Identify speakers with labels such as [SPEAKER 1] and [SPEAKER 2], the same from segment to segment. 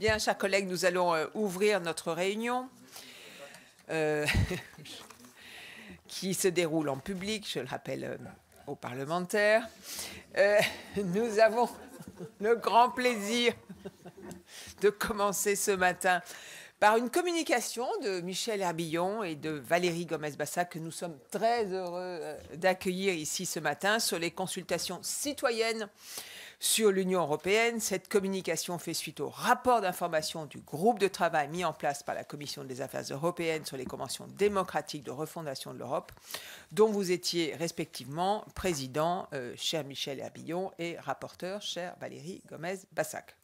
[SPEAKER 1] Bien, chers collègues, nous allons euh, ouvrir notre réunion euh, qui se déroule en public, je le rappelle euh, aux parlementaires. nous avons le grand plaisir de commencer ce matin par une communication de Michel Herbillon et de Valérie Gomez-Bassa que nous sommes très heureux d'accueillir ici ce matin sur les consultations citoyennes sur l'Union européenne. Cette communication fait suite au rapport d'information du groupe de travail mis en place par la Commission des affaires européennes sur les conventions démocratiques de refondation de l'Europe, dont vous étiez respectivement président, euh, cher Michel Herbillon, et rapporteur, cher Valérie Gomez-Bassac.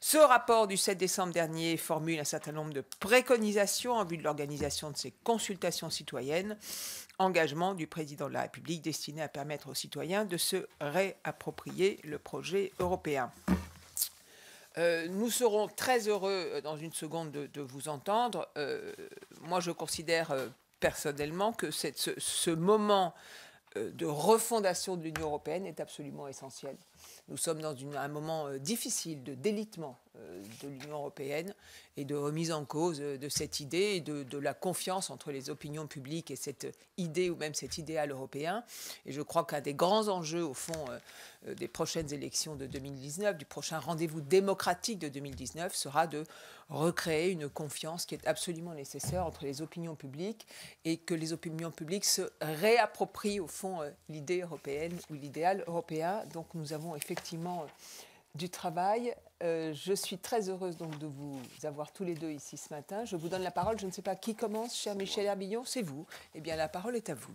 [SPEAKER 1] Ce rapport du 7 décembre dernier formule un certain nombre de préconisations en vue de l'organisation de ces consultations citoyennes engagement du président de la République destiné à permettre aux citoyens de se réapproprier le projet européen. Euh, nous serons très heureux euh, dans une seconde de, vous entendre. Euh, moi, je considère personnellement que ce, moment de refondation de l'Union européenne est absolument essentiel. Nous sommes dans un moment difficile de délitement euh, de l'Union européenne et de remise en cause euh, de cette idée et de, la confiance entre les opinions publiques et cette idée ou même cet idéal européen. Et je crois qu'un des grands enjeux, au fond, euh, des prochaines élections de 2019, du prochain rendez-vous démocratique de 2019, sera de recréer une confiance qui est absolument nécessaire entre les opinions publiques et que les opinions publiques se réapproprient, au fond, l'idée européenne ou l'idéal européen. Donc nous avons effectivement du travail. Euh, je suis très heureuse donc de vous avoir tous les deux ici ce matin. Je vous donne la parole. Je ne sais pas qui commence, cher Michel Herbillon, c'est vous. Eh bien, la parole est à vous.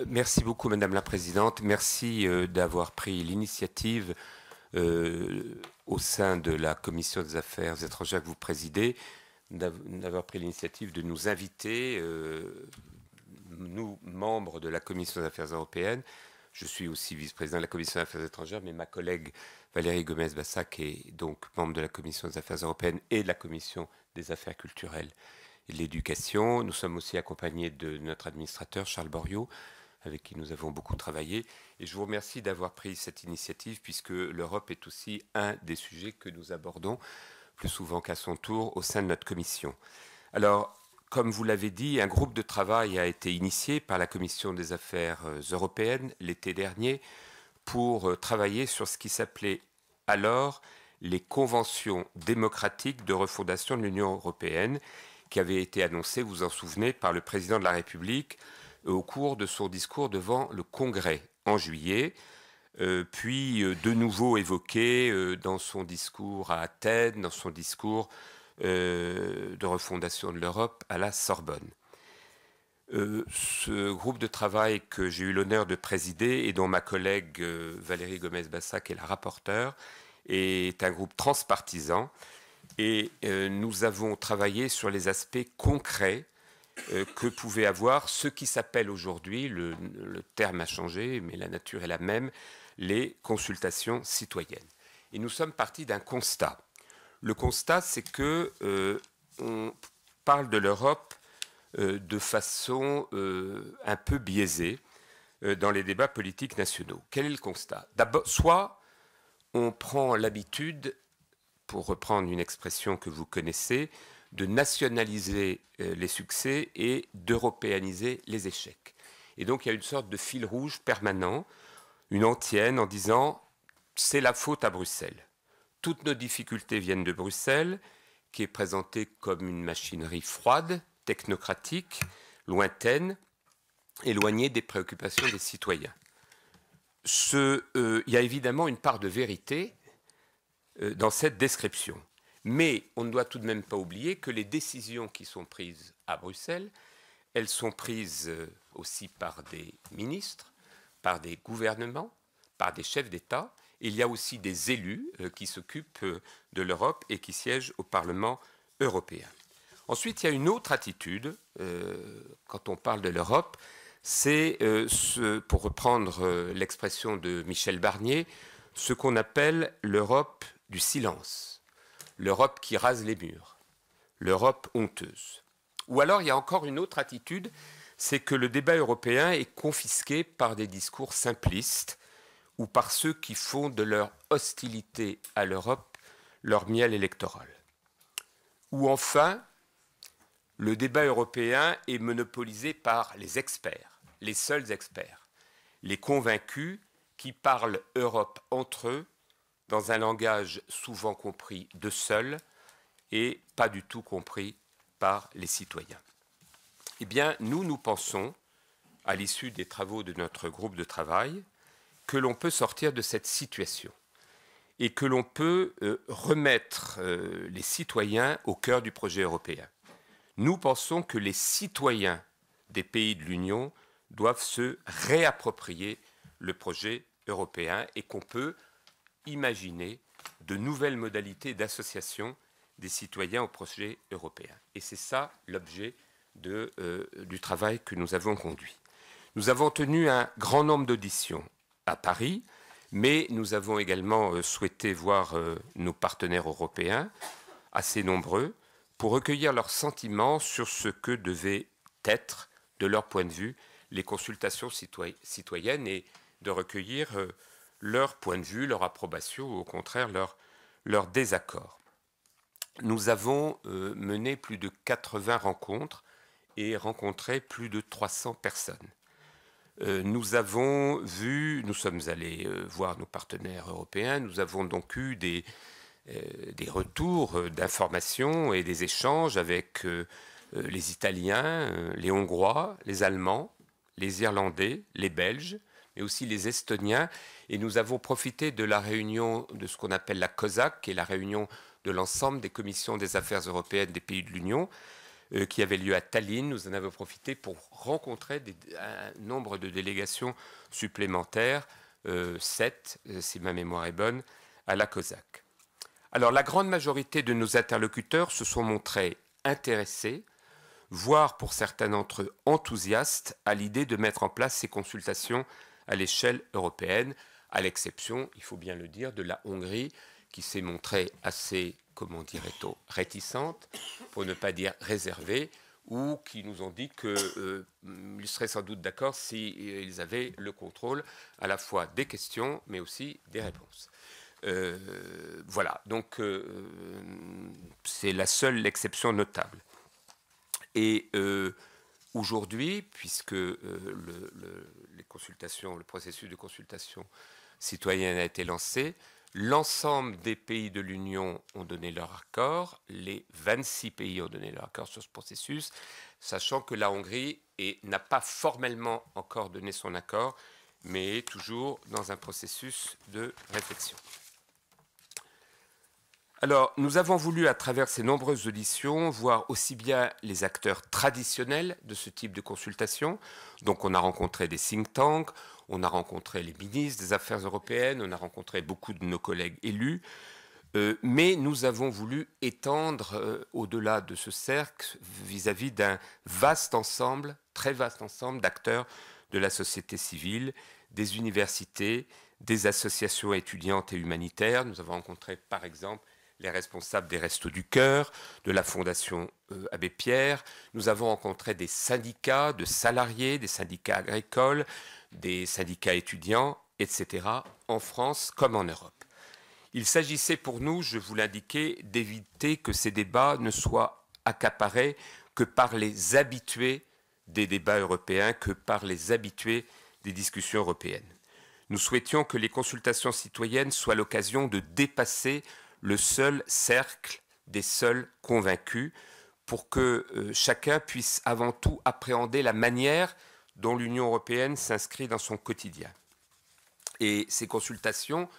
[SPEAKER 2] Euh, merci beaucoup, Madame la Présidente. Merci euh, d'avoir pris l'initiative au sein de la Commission des Affaires étrangères que vous présidez, d'avoir pris l'initiative de nous inviter, nous, membres de la Commission des Affaires européennes, je suis aussi vice-président de la Commission des Affaires étrangères, mais ma collègue Valérie Gomez-Bassac est donc membre de la Commission des Affaires européennes et de la Commission des Affaires culturelles et de l'Éducation. Nous sommes aussi accompagnés de notre administrateur Charles Boriot, avec qui nous avons beaucoup travaillé. Et je vous remercie d'avoir pris cette initiative, puisque l'Europe est aussi un des sujets que nous abordons plus souvent qu'à son tour au sein de notre commission. Alors, comme vous l'avez dit, un groupe de travail a été initié par la Commission des affaires euh, européennes l'été dernier pour euh, travailler sur ce qui s'appelait alors les conventions démocratiques de refondation de l'Union européenne qui avait été annoncé, vous en souvenez, par le président de la République euh, au cours de son discours devant le Congrès en juillet, puis de nouveau évoqué dans son discours à Athènes, dans son discours euh, de refondation de l'Europe à la Sorbonne. Euh, ce groupe de travail que j'ai eu l'honneur de présider et dont ma collègue euh, Valérie Gomez-Bassac est la rapporteure est un groupe transpartisan et nous avons travaillé sur les aspects concrets que pouvait avoir ce qui s'appelle aujourd'hui, le, terme a changé mais la nature est la même, les consultations citoyennes. Et nous sommes partis d'un constat le constat, c'est que euh, on parle de l'Europe euh, de façon euh, un peu biaisée dans les débats politiques nationaux. Quel est le constat D'abord, soit on prend l'habitude, pour reprendre une expression que vous connaissez, de nationaliser les succès et d'européaniser les échecs. Et donc il y a une sorte de fil rouge permanent, une antienne en disant c'est la faute à Bruxelles toutes nos difficultés viennent de Bruxelles, qui est présentée comme une machinerie froide, technocratique, lointaine, éloignée des préoccupations des citoyens. Euh, il y a évidemment une part de vérité euh, dans cette description. Mais on ne doit tout de même pas oublier que les décisions qui sont prises à Bruxelles, elles sont prises euh, aussi par des ministres, par des gouvernements, par des chefs d'État, il y a aussi des élus euh, qui s'occupent euh, de l'Europe et qui siègent au Parlement européen. Ensuite, il y a une autre attitude euh, quand on parle de l'Europe, c'est, pour reprendre l'expression de Michel Barnier, ce qu'on appelle l'Europe du silence, l'Europe qui rase les murs, l'Europe honteuse. Ou alors, il y a encore une autre attitude, c'est que le débat européen est confisqué par des discours simplistes ou par ceux qui font de leur hostilité à l'Europe leur miel électoral. Ou enfin, le débat européen est monopolisé par les experts, les seuls experts, les convaincus qui parlent Europe entre eux dans un langage souvent compris de seuls et pas du tout compris par les citoyens. Eh bien, nous, nous pensons, à l'issue des travaux de notre groupe de travail, que l'on peut sortir de cette situation et que l'on peut euh, remettre euh, les citoyens au cœur du projet européen. Nous pensons que les citoyens des pays de l'Union doivent se réapproprier le projet européen et qu'on peut imaginer de nouvelles modalités d'association des citoyens au projet européen. Et c'est ça l'objet euh, du travail que nous avons conduit. Nous avons tenu un grand nombre d'auditions à Paris, mais nous avons également euh, souhaité voir euh, nos partenaires européens, assez nombreux, pour recueillir leurs sentiments sur ce que devaient être, de leur point de vue, les consultations citoyennes et de recueillir euh, leur point de vue, leur approbation ou au contraire leur, leur désaccord. Nous avons mené plus de 80 rencontres et rencontré plus de 300 personnes. Euh, nous avons vu, nous sommes allés euh, voir nos partenaires européens, nous avons donc eu des, euh, retours d'informations et des échanges avec les Italiens, les Hongrois, les Allemands, les Irlandais, les Belges, mais aussi les Estoniens. Et nous avons profité de la réunion de ce qu'on appelle la COSAC, qui est la réunion de l'ensemble des commissions des affaires européennes des pays de l'Union, euh, qui avait lieu à Tallinn. Nous en avons profité pour rencontrer un nombre de délégations supplémentaires, euh, sept, euh, si ma mémoire est bonne, à la COSAC. Alors la grande majorité de nos interlocuteurs se sont montrés intéressés, voire pour certains d'entre eux enthousiastes à l'idée de mettre en place ces consultations à l'échelle européenne, à l'exception, il faut bien le dire, de la Hongrie, qui s'est montrée assez, comment dirait-on, réticente, pour ne pas dire réservée, ou qui nous ont dit qu'ils euh, seraient sans doute d'accord s'ils euh, avaient le contrôle à la fois des questions, mais aussi des réponses. Euh, voilà, donc c'est la seule exception notable. Et aujourd'hui, puisque les consultations, le processus de consultation citoyenne a été lancé, L'ensemble des pays de l'Union ont donné leur accord, les 26 pays ont donné leur accord sur ce processus, sachant que la Hongrie n'a pas formellement encore donné son accord, mais est toujours dans un processus de réflexion. Alors, nous avons voulu, à travers ces nombreuses auditions, voir aussi bien les acteurs traditionnels de ce type de consultation. Donc, on a rencontré des think tanks, on a rencontré les ministres des Affaires européennes, on a rencontré beaucoup de nos collègues élus. Euh, mais nous avons voulu étendre euh, au-delà de ce cercle vis-à-vis d'un vaste ensemble, très vaste ensemble d'acteurs de la société civile, des universités, des associations étudiantes et humanitaires. Nous avons rencontré par exemple les responsables des Restos du Cœur, de la Fondation euh, Abbé Pierre. Nous avons rencontré des syndicats de salariés, des syndicats agricoles, des syndicats étudiants, etc., en France comme en Europe. Il s'agissait pour nous, je vous l'indiquais, d'éviter que ces débats ne soient accaparés que par les habitués des débats européens, que par les habitués des discussions européennes. Nous souhaitions que les consultations citoyennes soient l'occasion de dépasser le seul cercle des seuls convaincus pour que euh, chacun puisse avant tout appréhender la manière dont l'Union européenne s'inscrit dans son quotidien. Et ces consultations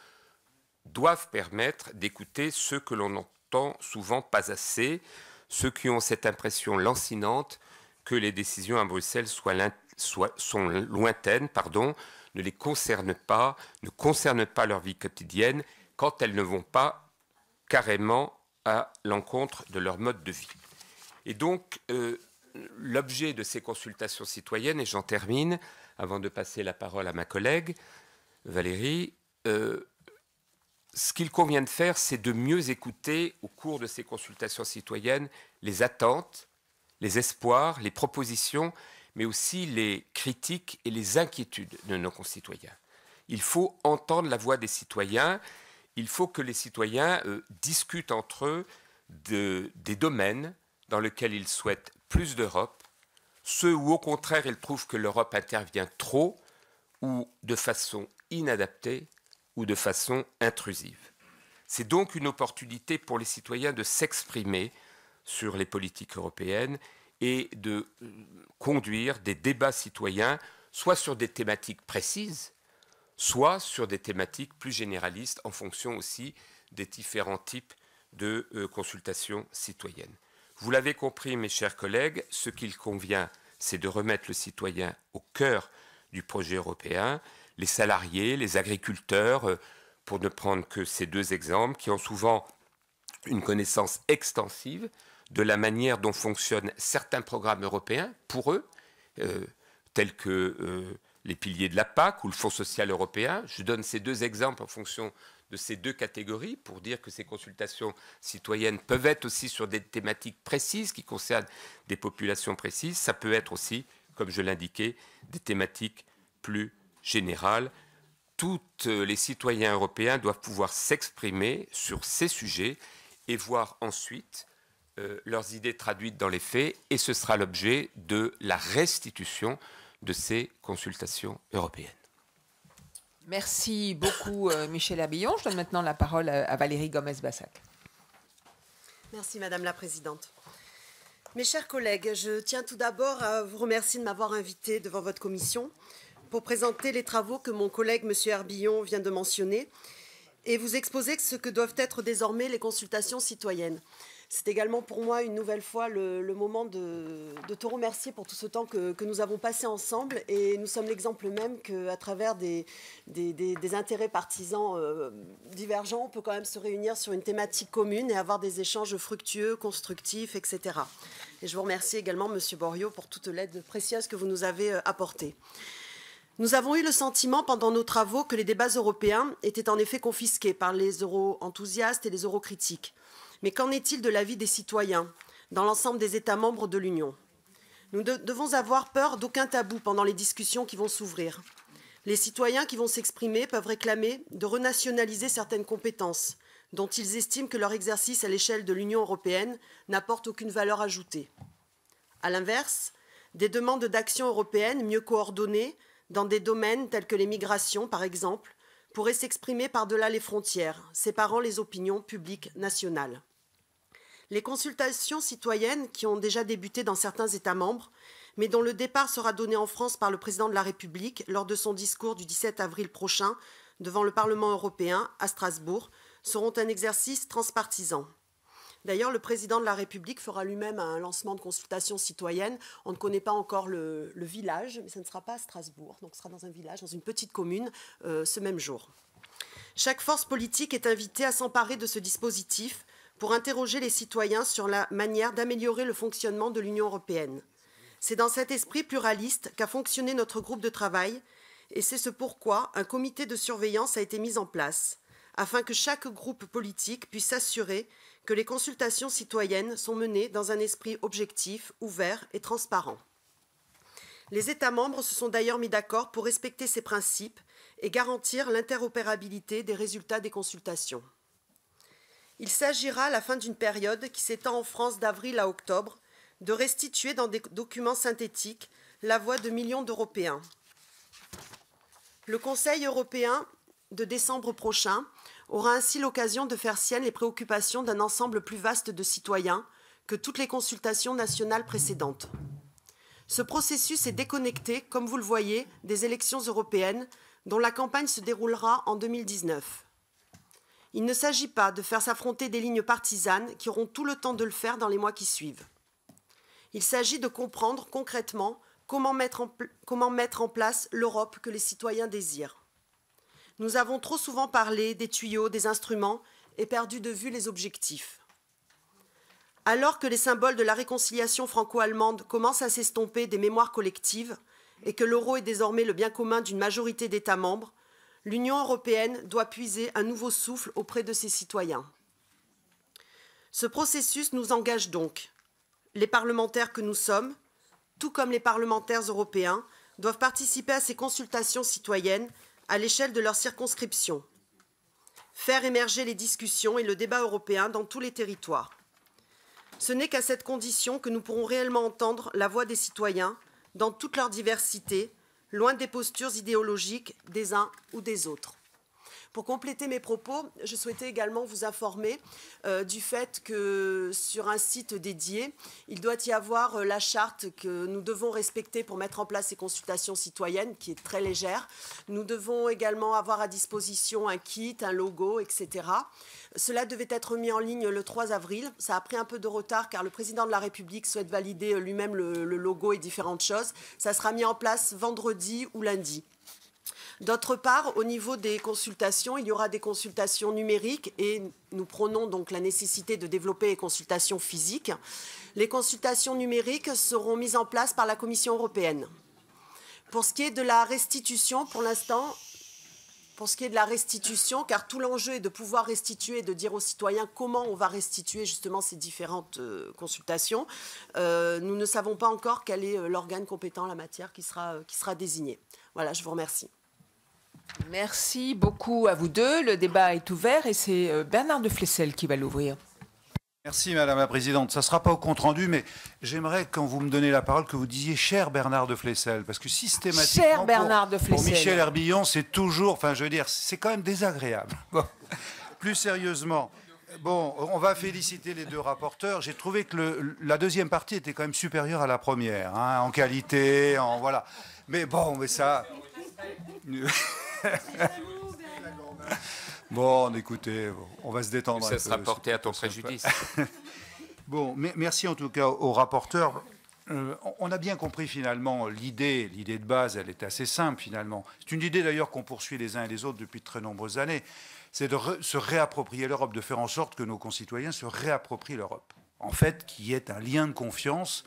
[SPEAKER 2] doivent permettre d'écouter ceux que l'on n'entend souvent pas assez, ceux qui ont cette impression lancinante que les décisions à Bruxelles soient soient, sont lointaines, pardon, ne les concernent pas, ne concernent pas leur vie quotidienne quand elles ne vont pas carrément à l'encontre de leur mode de vie. Et donc, euh, l'objet de ces consultations citoyennes, et j'en termine avant de passer la parole à ma collègue Valérie, euh, ce qu'il convient de faire, c'est de mieux écouter au cours de ces consultations citoyennes les attentes, les espoirs, les propositions, mais aussi les critiques et les inquiétudes de nos concitoyens. Il faut entendre la voix des citoyens il faut que les citoyens euh, discutent entre eux des domaines dans lesquels ils souhaitent plus d'Europe, ceux où au contraire ils trouvent que l'Europe intervient trop ou de façon inadaptée ou de façon intrusive. C'est donc une opportunité pour les citoyens de s'exprimer sur les politiques européennes et de euh, conduire des débats citoyens, soit sur des thématiques précises, soit sur des thématiques plus généralistes en fonction aussi des différents types de euh, consultations citoyennes. Vous l'avez compris, mes chers collègues, ce qu'il convient, c'est de remettre le citoyen au cœur du projet européen, les salariés, les agriculteurs, euh, pour ne prendre que ces deux exemples, qui ont souvent une connaissance extensive de la manière dont fonctionnent certains programmes européens pour eux, euh, tels que les piliers de la PAC ou le Fonds social européen. Je donne ces deux exemples en fonction de ces deux catégories pour dire que ces consultations citoyennes peuvent être aussi sur des thématiques précises qui concernent des populations précises. Ça peut être aussi, comme je l'indiquais, des thématiques plus générales. Tous les citoyens européens doivent pouvoir s'exprimer sur ces sujets et voir ensuite euh, leurs idées traduites dans les faits. Et ce sera l'objet de la restitution de ces consultations
[SPEAKER 3] européennes.
[SPEAKER 1] Merci beaucoup, euh, Michel Abillon. Je donne maintenant la parole à, Valérie Gomez-Bassac.
[SPEAKER 3] Merci, Madame la Présidente. Mes chers collègues, je tiens tout d'abord à vous remercier de m'avoir invité devant votre commission pour présenter les travaux que mon collègue, Monsieur Herbillon, vient de mentionner et vous exposer ce que doivent être désormais les consultations citoyennes. C'est également pour moi une nouvelle fois le, moment de, te remercier pour tout ce temps que, nous avons passé ensemble et nous sommes l'exemple même qu'à travers des, intérêts partisans euh, divergents, on peut quand même se réunir sur une thématique commune et avoir des échanges fructueux, constructifs, etc. Et je vous remercie également, Monsieur Borio, pour toute l'aide précieuse que vous nous avez euh, apportée. Nous avons eu le sentiment pendant nos travaux que les débats européens étaient en effet confisqués par les euro-enthousiastes et les euro-critiques. Mais qu'en est-il de la vie des citoyens dans l'ensemble des États membres de l'Union Nous devons avoir peur d'aucun tabou pendant les discussions qui vont s'ouvrir. Les citoyens qui vont s'exprimer peuvent réclamer de renationaliser certaines compétences dont ils estiment que leur exercice à l'échelle de l'Union européenne n'apporte aucune valeur ajoutée. À l'inverse, des demandes d'action européenne mieux coordonnées dans des domaines tels que les migrations, par exemple, pourrait s'exprimer par-delà les frontières, séparant les opinions publiques nationales. Les consultations citoyennes qui ont déjà débuté dans certains États membres, mais dont le départ sera donné en France par le président de la République lors de son discours du 17 avril prochain devant le Parlement européen à Strasbourg, seront un exercice transpartisan. D'ailleurs, le président de la République fera lui-même un lancement de consultation citoyenne. On ne connaît pas encore le, village, mais ce ne sera pas à Strasbourg, donc ce sera dans un village, dans une petite commune, euh, ce même jour. Chaque force politique est invitée à s'emparer de ce dispositif pour interroger les citoyens sur la manière d'améliorer le fonctionnement de l'Union européenne. C'est dans cet esprit pluraliste qu'a fonctionné notre groupe de travail, et c'est ce pourquoi un comité de surveillance a été mis en place, afin que chaque groupe politique puisse s'assurer que les consultations citoyennes sont menées dans un esprit objectif, ouvert et transparent. Les États membres se sont d'ailleurs mis d'accord pour respecter ces principes et garantir l'interopérabilité des résultats des consultations. Il s'agira à la fin d'une période qui s'étend en France d'avril à octobre de restituer dans des documents synthétiques la voix de millions d'Européens. Le Conseil européen de décembre prochain aura ainsi l'occasion de faire sienne les préoccupations d'un ensemble plus vaste de citoyens que toutes les consultations nationales précédentes. Ce processus est déconnecté, comme vous le voyez, des élections européennes dont la campagne se déroulera en 2019. Il ne s'agit pas de faire s'affronter des lignes partisanes qui auront tout le temps de le faire dans les mois qui suivent. Il s'agit de comprendre concrètement comment mettre en, comment mettre en place l'Europe que les citoyens désirent. Nous avons trop souvent parlé des tuyaux, des instruments et perdu de vue les objectifs. Alors que les symboles de la réconciliation franco-allemande commencent à s'estomper des mémoires collectives et que l'euro est désormais le bien commun d'une majorité d'États membres, l'Union européenne doit puiser un nouveau souffle auprès de ses citoyens. Ce processus nous engage donc. Les parlementaires que nous sommes, tout comme les parlementaires européens, doivent participer à ces consultations citoyennes à l'échelle de leur circonscription. Faire émerger les discussions et le débat européen dans tous les territoires. Ce n'est qu'à cette condition que nous pourrons réellement entendre la voix des citoyens dans toute leur diversité, loin des postures idéologiques des uns ou des autres. Pour compléter mes propos, je souhaitais également vous informer euh, du fait que sur un site dédié, il doit y avoir euh, la charte que nous devons respecter pour mettre en place ces consultations citoyennes, qui est très légère. Nous devons également avoir à disposition un kit, un logo, etc. Cela devait être mis en ligne le 3 avril. Ça a pris un peu de retard car le président de la République souhaite valider euh, lui-même le logo et différentes choses. Ça sera mis en place vendredi ou lundi. D'autre part, au niveau des consultations, il y aura des consultations numériques et nous prenons donc la nécessité de développer des consultations physiques. Les consultations numériques seront mises en place par la Commission européenne. Pour ce qui est de la restitution, pour l'instant, pour ce qui est de la restitution, car tout l'enjeu est de pouvoir restituer, de dire aux citoyens comment on va restituer justement ces différentes euh, consultations. Euh, nous ne savons pas encore quel est euh, l'organe compétent en la matière qui sera désigné. Voilà, je vous remercie.
[SPEAKER 1] Merci beaucoup à vous deux. Le débat est ouvert et c'est euh, Bernard de Flessel qui va l'ouvrir.
[SPEAKER 4] Merci Madame la Présidente. Ça ne sera pas au compte-rendu, mais j'aimerais, quand vous me donnez la parole, que vous disiez cher Bernard de Flessel, parce que systématiquement, pour, de Michel Herbillon, c'est toujours, enfin je veux dire, c'est quand même désagréable. Plus sérieusement, bon, on va féliciter les deux rapporteurs. J'ai trouvé que la deuxième partie était quand même supérieure à la première, hein, en qualité, en voilà. Mais bon, mais ça... bon, écoutez, on va se détendre. ça sera porté à ton préjudice. bon, merci en tout cas au rapporteur. Euh, on a bien compris finalement l'idée, l'idée de base, elle est assez simple finalement. C'est une idée d'ailleurs qu'on poursuit les uns et les autres depuis de très nombreuses années. C'est de se réapproprier l'Europe, de faire en sorte que nos concitoyens se réapproprient l'Europe. En fait, qui est un lien de confiance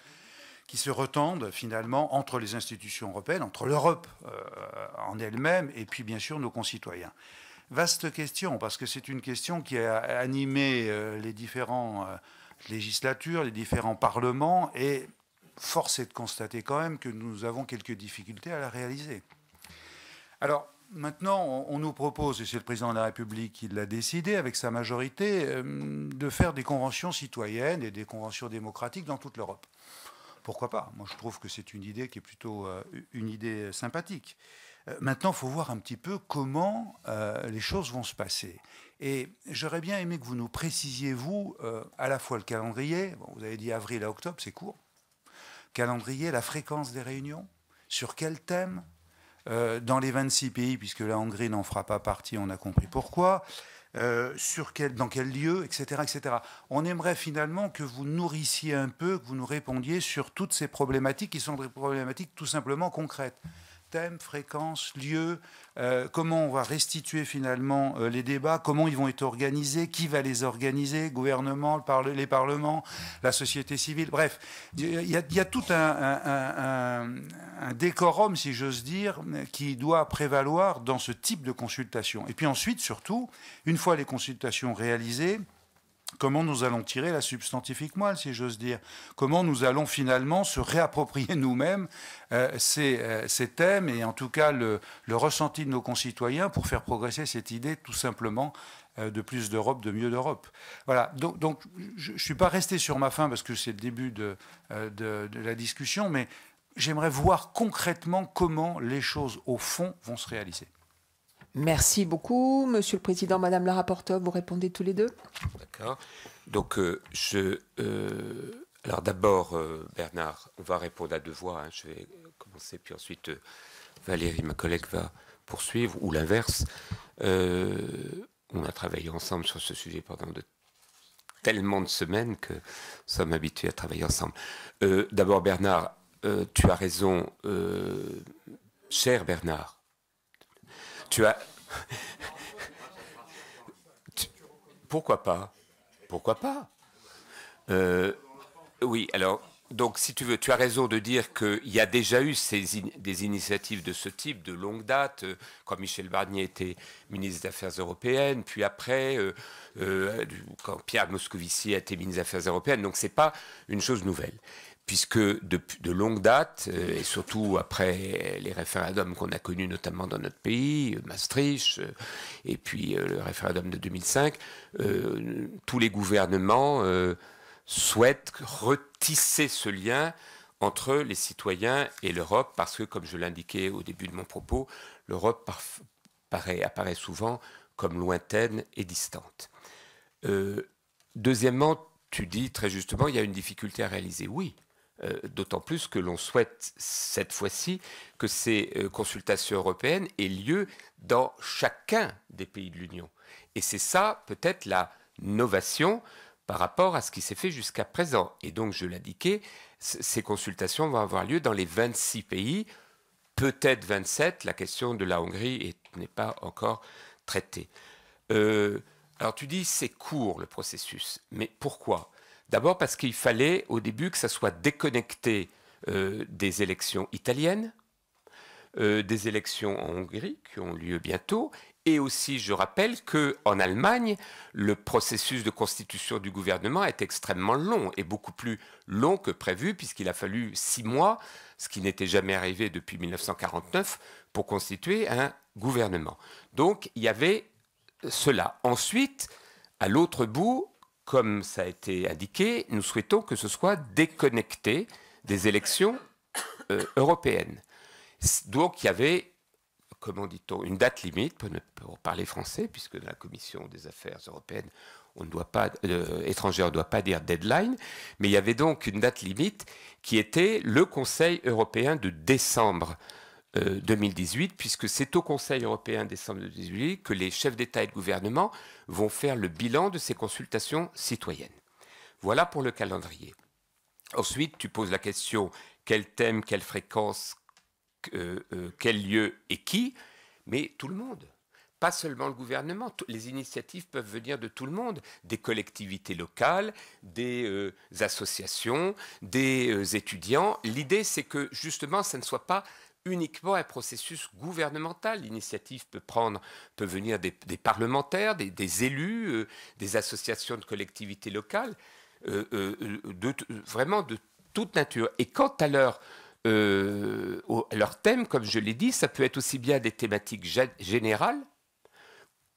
[SPEAKER 4] qui se retendent finalement entre les institutions européennes, entre l'Europe euh, en elle-même et puis bien sûr nos concitoyens. Vaste question, parce que c'est une question qui a animé euh, les différentes euh, législatures, les différents parlements, et force est de constater quand même que nous avons quelques difficultés à la réaliser. Alors, maintenant, on nous propose, et c'est le président de la République qui l'a décidé avec sa majorité, de faire des conventions citoyennes et des conventions démocratiques dans toute l'Europe pourquoi pas Moi, je trouve que c'est une idée qui est plutôt euh, une idée sympathique. Euh, maintenant, il faut voir un petit peu comment euh, les choses vont se passer. Et j'aurais bien aimé que vous nous précisiez, vous, à la fois le calendrier, vous avez dit avril à octobre, c'est court, calendrier, la fréquence des réunions, sur quel thème, dans les 26 pays, puisque la Hongrie n'en fera pas partie, on a compris pourquoi. Euh, sur quel, dans quel lieu, etc., etc. On aimerait finalement que vous nourrissiez un peu, que vous nous répondiez sur toutes ces problématiques qui sont des problématiques tout simplement concrètes. Thème, fréquence, lieu, euh, comment on va restituer finalement euh, les débats, comment ils vont être organisés, qui va les organiser, gouvernement, les parlements, la société civile, bref, il y, a tout un, un décorum, si j'ose dire, qui doit prévaloir dans ce type de consultation. Et puis ensuite, surtout, une fois les consultations réalisées, comment nous allons tirer la substantifique moelle, si j'ose dire, comment nous allons finalement se réapproprier nous-mêmes euh, euh, ces, thèmes et en tout cas le, ressenti de nos concitoyens pour faire progresser cette idée tout simplement euh, de plus d'Europe, de mieux d'Europe. Voilà, donc, je ne suis pas resté sur ma fin parce que c'est le début de, de la discussion, mais j'aimerais voir concrètement comment les choses au fond vont se réaliser.
[SPEAKER 1] Merci beaucoup, Monsieur le Président, Madame la rapporteure. Vous répondez tous les deux.
[SPEAKER 2] D'accord. Donc, euh, je. Euh, alors, d'abord, euh, Bernard, on va répondre à deux voix. Hein. je vais commencer, puis ensuite, Valérie, ma collègue, va poursuivre, ou l'inverse. on a travaillé ensemble sur ce sujet pendant tellement de semaines que nous sommes habitués à travailler ensemble. d'abord, Bernard, tu as raison. cher Bernard, tu as. Pourquoi pas Pourquoi pas euh, Oui, alors. Donc, si tu veux, tu as raison de dire qu'il y a déjà eu ces des initiatives de ce type de longue date, euh, quand Michel Barnier était ministre des Affaires européennes, puis après, euh, quand Pierre Moscovici a été ministre des Affaires européennes. Donc, ce n'est pas une chose nouvelle puisque de, de longue date, euh, et surtout après les référendums qu'on a connus notamment dans notre pays, euh, Maastricht, euh, et puis le référendum de 2005, tous les gouvernements souhaitent retisser ce lien entre les citoyens et l'Europe, parce que, comme je l'indiquais au début de mon propos, l'Europe apparaît, souvent comme lointaine et distante. deuxièmement, tu dis très justement, il y a une difficulté à réaliser. Oui, euh, d'autant plus que l'on souhaite cette fois-ci que ces euh, consultations européennes aient lieu dans chacun des pays de l'Union. Et c'est ça peut-être la novation par rapport à ce qui s'est fait jusqu'à présent. Et donc, je l'indiquais, ces consultations vont avoir lieu dans les 26 pays, peut-être 27, la question de la Hongrie n'est pas encore traitée. Euh, alors tu dis c'est court le processus, mais pourquoi D'abord parce qu'il fallait au début que ça soit déconnecté euh, des élections italiennes, euh, des élections en Hongrie qui ont lieu bientôt, et aussi je rappelle que en Allemagne, le processus de constitution du gouvernement est extrêmement long et beaucoup plus long que prévu puisqu'il a fallu six mois, ce qui n'était jamais arrivé depuis 1949, pour constituer un gouvernement. Donc il y avait cela. Ensuite, à l'autre bout, comme ça a été indiqué, nous souhaitons que ce soit déconnecté des élections euh, européennes. Donc il y avait, comment dit-on, une date limite pour, parler français, puisque la commission des affaires européennes, on ne doit pas, euh, ne doit pas dire deadline, mais il y avait donc une date limite qui était le Conseil européen de décembre 2018, euh, puisque c'est au Conseil européen décembre 2018 que les chefs d'État et de gouvernement vont faire le bilan de ces consultations citoyennes. Voilà pour le calendrier. Ensuite, tu poses la question quel thème, quelle fréquence, euh, euh, quel lieu et qui, mais tout le monde. Pas seulement le gouvernement, les initiatives peuvent venir de tout le monde, des collectivités locales, des associations, des étudiants. L'idée, c'est que justement, ça ne soit pas uniquement un processus gouvernemental. L'initiative peut, prendre, peut venir des, parlementaires, des, élus, euh, des associations de collectivités locales, euh, euh, vraiment de toute nature. Et quant à leur, leur thème, comme je l'ai dit, ça peut être aussi bien des thématiques générales,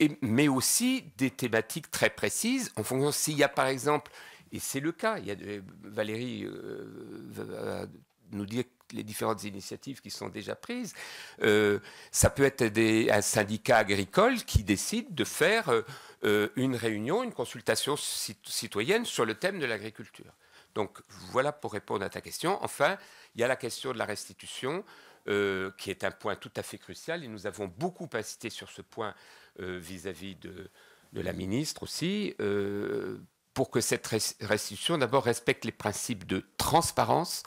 [SPEAKER 2] et, mais aussi des thématiques très précises, en fonction s'il y a par exemple, et c'est le cas, il y Valérie nous dire les différentes initiatives qui sont déjà prises. Euh, ça peut être un syndicat agricole qui décide de faire euh, euh, une réunion, une consultation citoyenne sur le thème de l'agriculture. Donc voilà pour répondre à ta question. Enfin, il y a la question de la restitution. qui est un point tout à fait crucial, et nous avons beaucoup insisté sur ce point vis-à-vis de, de, la ministre aussi, pour que cette restitution, d'abord, respecte les principes de transparence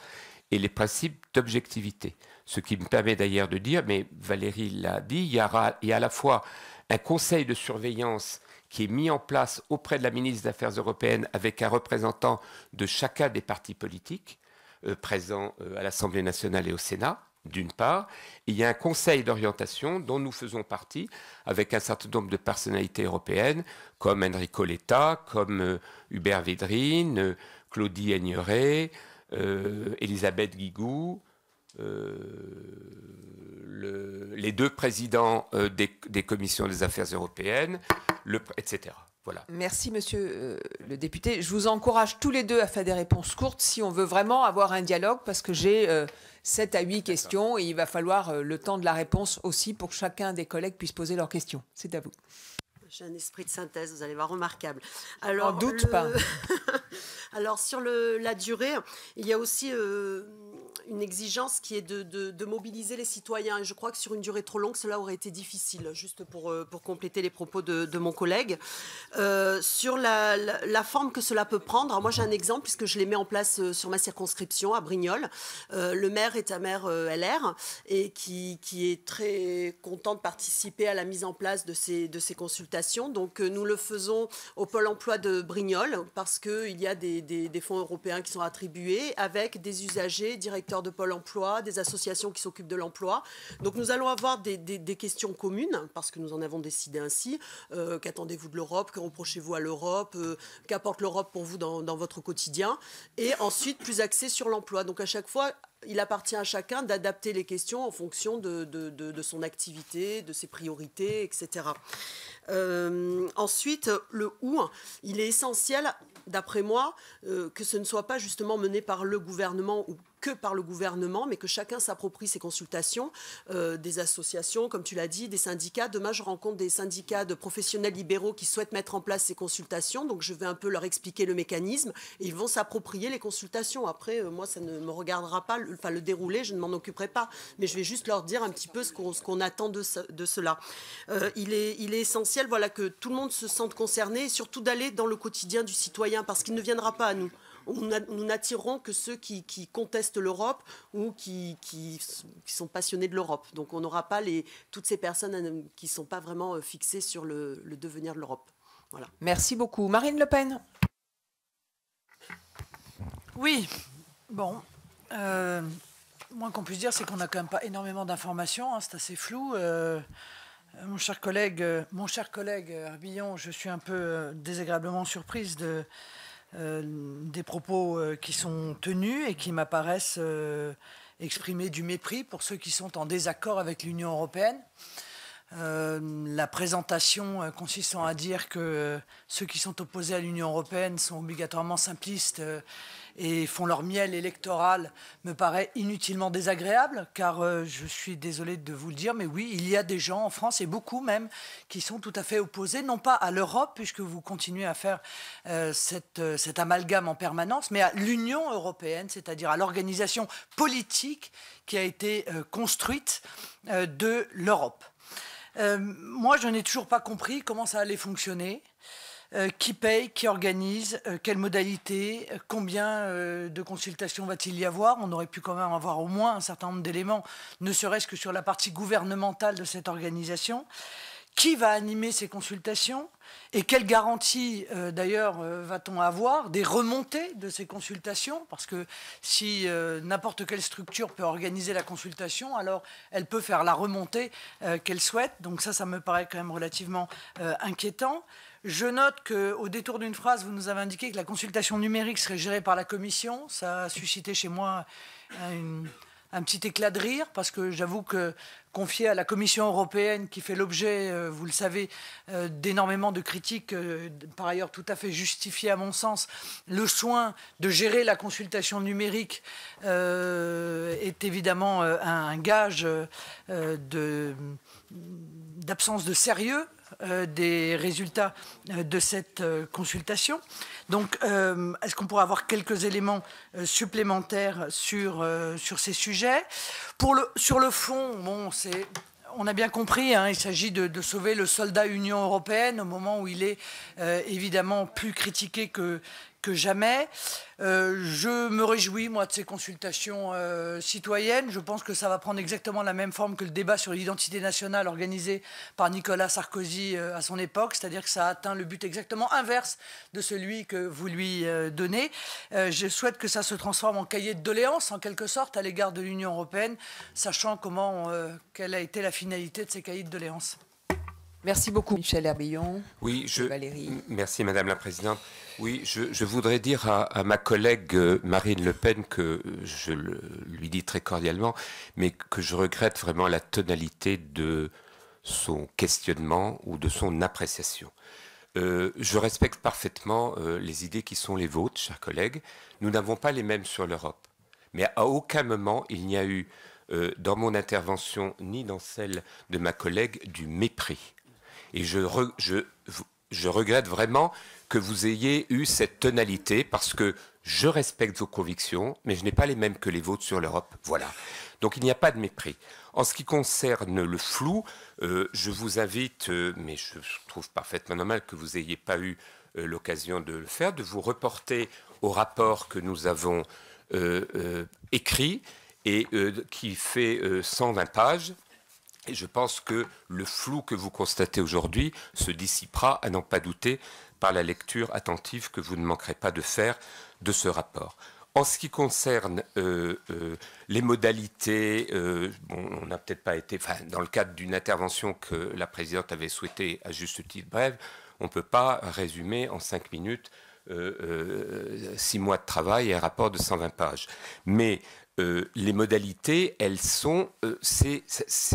[SPEAKER 2] et les principes d'objectivité. Ce qui me permet d'ailleurs de dire, mais Valérie l'a dit, il y, a à la fois un conseil de surveillance qui est mis en place auprès de la ministre des Affaires européennes avec un représentant de chacun des partis politiques euh, présents euh, à l'Assemblée nationale et au Sénat, d'une part. il y a un conseil d'orientation dont nous faisons partie avec un certain nombre de personnalités européennes comme Enrico Letta, comme euh, Hubert Védrine, Claudie Aigneret, euh, Elisabeth Guigou, euh, les deux présidents euh, des, commissions des affaires européennes, le, etc. Voilà.
[SPEAKER 1] Merci, monsieur le député. Je vous encourage tous les deux à faire des réponses courtes si on veut vraiment avoir un dialogue, parce que j'ai 7 à 8 questions et il va falloir le temps de la réponse aussi pour que chacun des collègues puisse poser leurs questions. C'est à vous.
[SPEAKER 3] J'ai un esprit de synthèse, vous allez voir, remarquable. Alors, en doute pas. Alors sur la durée, il y a aussi euh, une exigence qui est de, mobiliser les citoyens. Et je crois que sur une durée trop longue, cela aurait été difficile, juste pour, euh, pour compléter les propos de, mon collègue. Euh, sur la, forme que cela peut prendre, moi j'ai un exemple, puisque je les mets en place euh, sur ma circonscription à Brignoles. le maire est un maire LR et qui, est très content de participer à la mise en place de ces, de ces consultations. Donc nous le faisons au Pôle emploi de Brignoles parce qu'il y a des, des fonds européens qui sont attribués avec des usagers directement de Pôle emploi, des associations qui s'occupent de l'emploi. Donc nous allons avoir des, questions communes, parce que nous en avons décidé ainsi. Euh, qu'attendez-vous de l'Europe Que reprochez-vous à l'Europe euh, Qu'apporte l'Europe pour vous dans, votre quotidien Et ensuite, plus axé sur l'emploi. Donc à chaque fois, il appartient à chacun d'adapter les questions en fonction de, son activité, de ses priorités, etc. Euh, ensuite, le où, il est essentiel, d'après moi, que ce ne soit pas justement mené par le gouvernement ou que par le gouvernement, mais que chacun s'approprie ses consultations, euh, des associations, comme tu l'as dit, des syndicats. Demain, je rencontre des syndicats de professionnels libéraux qui souhaitent mettre en place ces consultations, donc je vais un peu leur expliquer le mécanisme, et ils vont s'approprier les consultations. Après, euh, moi, ça ne me regardera pas, le, enfin le déroulé, je ne m'en occuperai pas, mais je vais juste leur dire un petit peu ce qu'on attend de, cela. Euh, il, est, il est essentiel voilà, que tout le monde se sente concerné, et surtout d'aller dans le quotidien du citoyen, parce qu'il ne viendra pas à nous nous n'attirons que ceux qui, contestent l'Europe ou qui, qui, sont passionnés de l'Europe. Donc on n'aura pas les, toutes ces personnes euh, qui ne sont pas vraiment euh, fixées sur le, devenir de l'Europe. Voilà.
[SPEAKER 1] Merci beaucoup. Marine Le Pen.
[SPEAKER 5] Oui, bon. Euh, moins qu'on puisse dire, c'est qu'on n'a quand même pas énormément d'informations. Hein, c'est assez flou. Euh, mon cher collègue, mon cher collègue Arbillon, je suis un peu désagréablement surprise de, euh, des propos euh, qui sont tenus et qui m'apparaissent euh, exprimer du mépris pour ceux qui sont en désaccord avec l'Union européenne. Euh, la présentation euh, consistant à dire que euh, ceux qui sont opposés à l'Union européenne sont obligatoirement simplistes et font leur miel électoral me paraît inutilement désagréable, car je suis désolé de vous le dire, mais oui, il y a des gens en France, et beaucoup même, qui sont tout à fait opposés, non pas à l'Europe, puisque vous continuez à faire cet amalgame en permanence, mais à l'Union européenne, c'est-à-dire à l'organisation politique qui a été construite de l'Europe. Euh, moi, je n'ai toujours pas compris comment ça allait fonctionner. Euh, qui paye, qui organise, euh, Quelle quelles modalités, combien de consultations va-t-il y avoir On aurait pu quand même avoir au moins un certain nombre d'éléments, ne serait-ce que sur la partie gouvernementale de cette organisation qui va animer ces consultations et quelles garanties, euh, d'ailleurs, euh, va-t-on avoir des remontées de ces consultations Parce que si euh, n'importe quelle structure peut organiser la consultation, alors elle peut faire la remontée qu'elle souhaite. Donc ça, ça me paraît quand même relativement inquiétant. Je note qu'au détour d'une phrase, vous nous avez indiqué que la consultation numérique serait gérée par la Commission. Ça a suscité chez moi une un petit éclat de rire, parce que j'avoue que confié à la Commission européenne, qui fait l'objet, euh, vous le savez, euh, d'énormément de critiques, euh, par ailleurs tout à fait justifiées à mon sens, le soin de gérer la consultation numérique est évidemment un gage de d'absence de sérieux euh, des résultats euh, de cette euh, consultation. Donc, est-ce qu'on pourrait avoir quelques éléments supplémentaires sur, sur ces sujets Pour le, Sur le fond, bon, c'est on a bien compris, hein, il s'agit de, sauver le soldat Union européenne au moment où il est évidemment plus critiqué que, que jamais. Euh, je me réjouis, moi, de ces consultations euh, citoyennes. Je pense que ça va prendre exactement la même forme que le débat sur l'identité nationale organisé par Nicolas Sarkozy euh, à son époque, c'est-à-dire que ça a atteint le but exactement inverse de celui que vous lui donnez. je souhaite que ça se transforme en cahier de doléances, en quelque sorte, à l'égard de l'Union européenne, sachant comment, quelle a été la finalité de ces cahiers de doléances. Merci beaucoup, Michel Herbillon.
[SPEAKER 2] Oui, je, Valérie. Merci, Madame la Présidente. Oui, je, voudrais dire à, ma collègue euh, Marine Le Pen que euh, je le, lui dis très cordialement, mais que je regrette vraiment la tonalité de son questionnement ou de son appréciation. Euh, je respecte parfaitement les idées qui sont les vôtres, chers collègues. Nous n'avons pas les mêmes sur l'Europe. Mais à aucun moment, il n'y a eu, dans mon intervention ni dans celle de ma collègue, du mépris et je, regrette vraiment que vous ayez eu cette tonalité parce que je respecte vos convictions, mais je n'ai pas les mêmes que les vôtres sur l'Europe. Voilà. Donc il n'y a pas de mépris. En ce qui concerne le flou, euh, je vous invite, euh, mais je trouve parfaitement normal que vous n'ayez pas eu euh, l'occasion de le faire, de vous reporter au rapport que nous avons écrit et qui fait 120 pages et je pense que le flou que vous constatez aujourd'hui se dissipera, à n'en pas douter, par la lecture attentive que vous ne manquerez pas de faire de ce rapport. En ce qui concerne euh, euh, les modalités, euh, on n'a peut-être pas été, dans le cadre d'une intervention que la présidente avait souhaitée à juste titre brève, on ne peut pas résumer en cinq minutes six mois de travail et un rapport de 120 pages. Mais euh, les modalités, elles sont, euh, c'est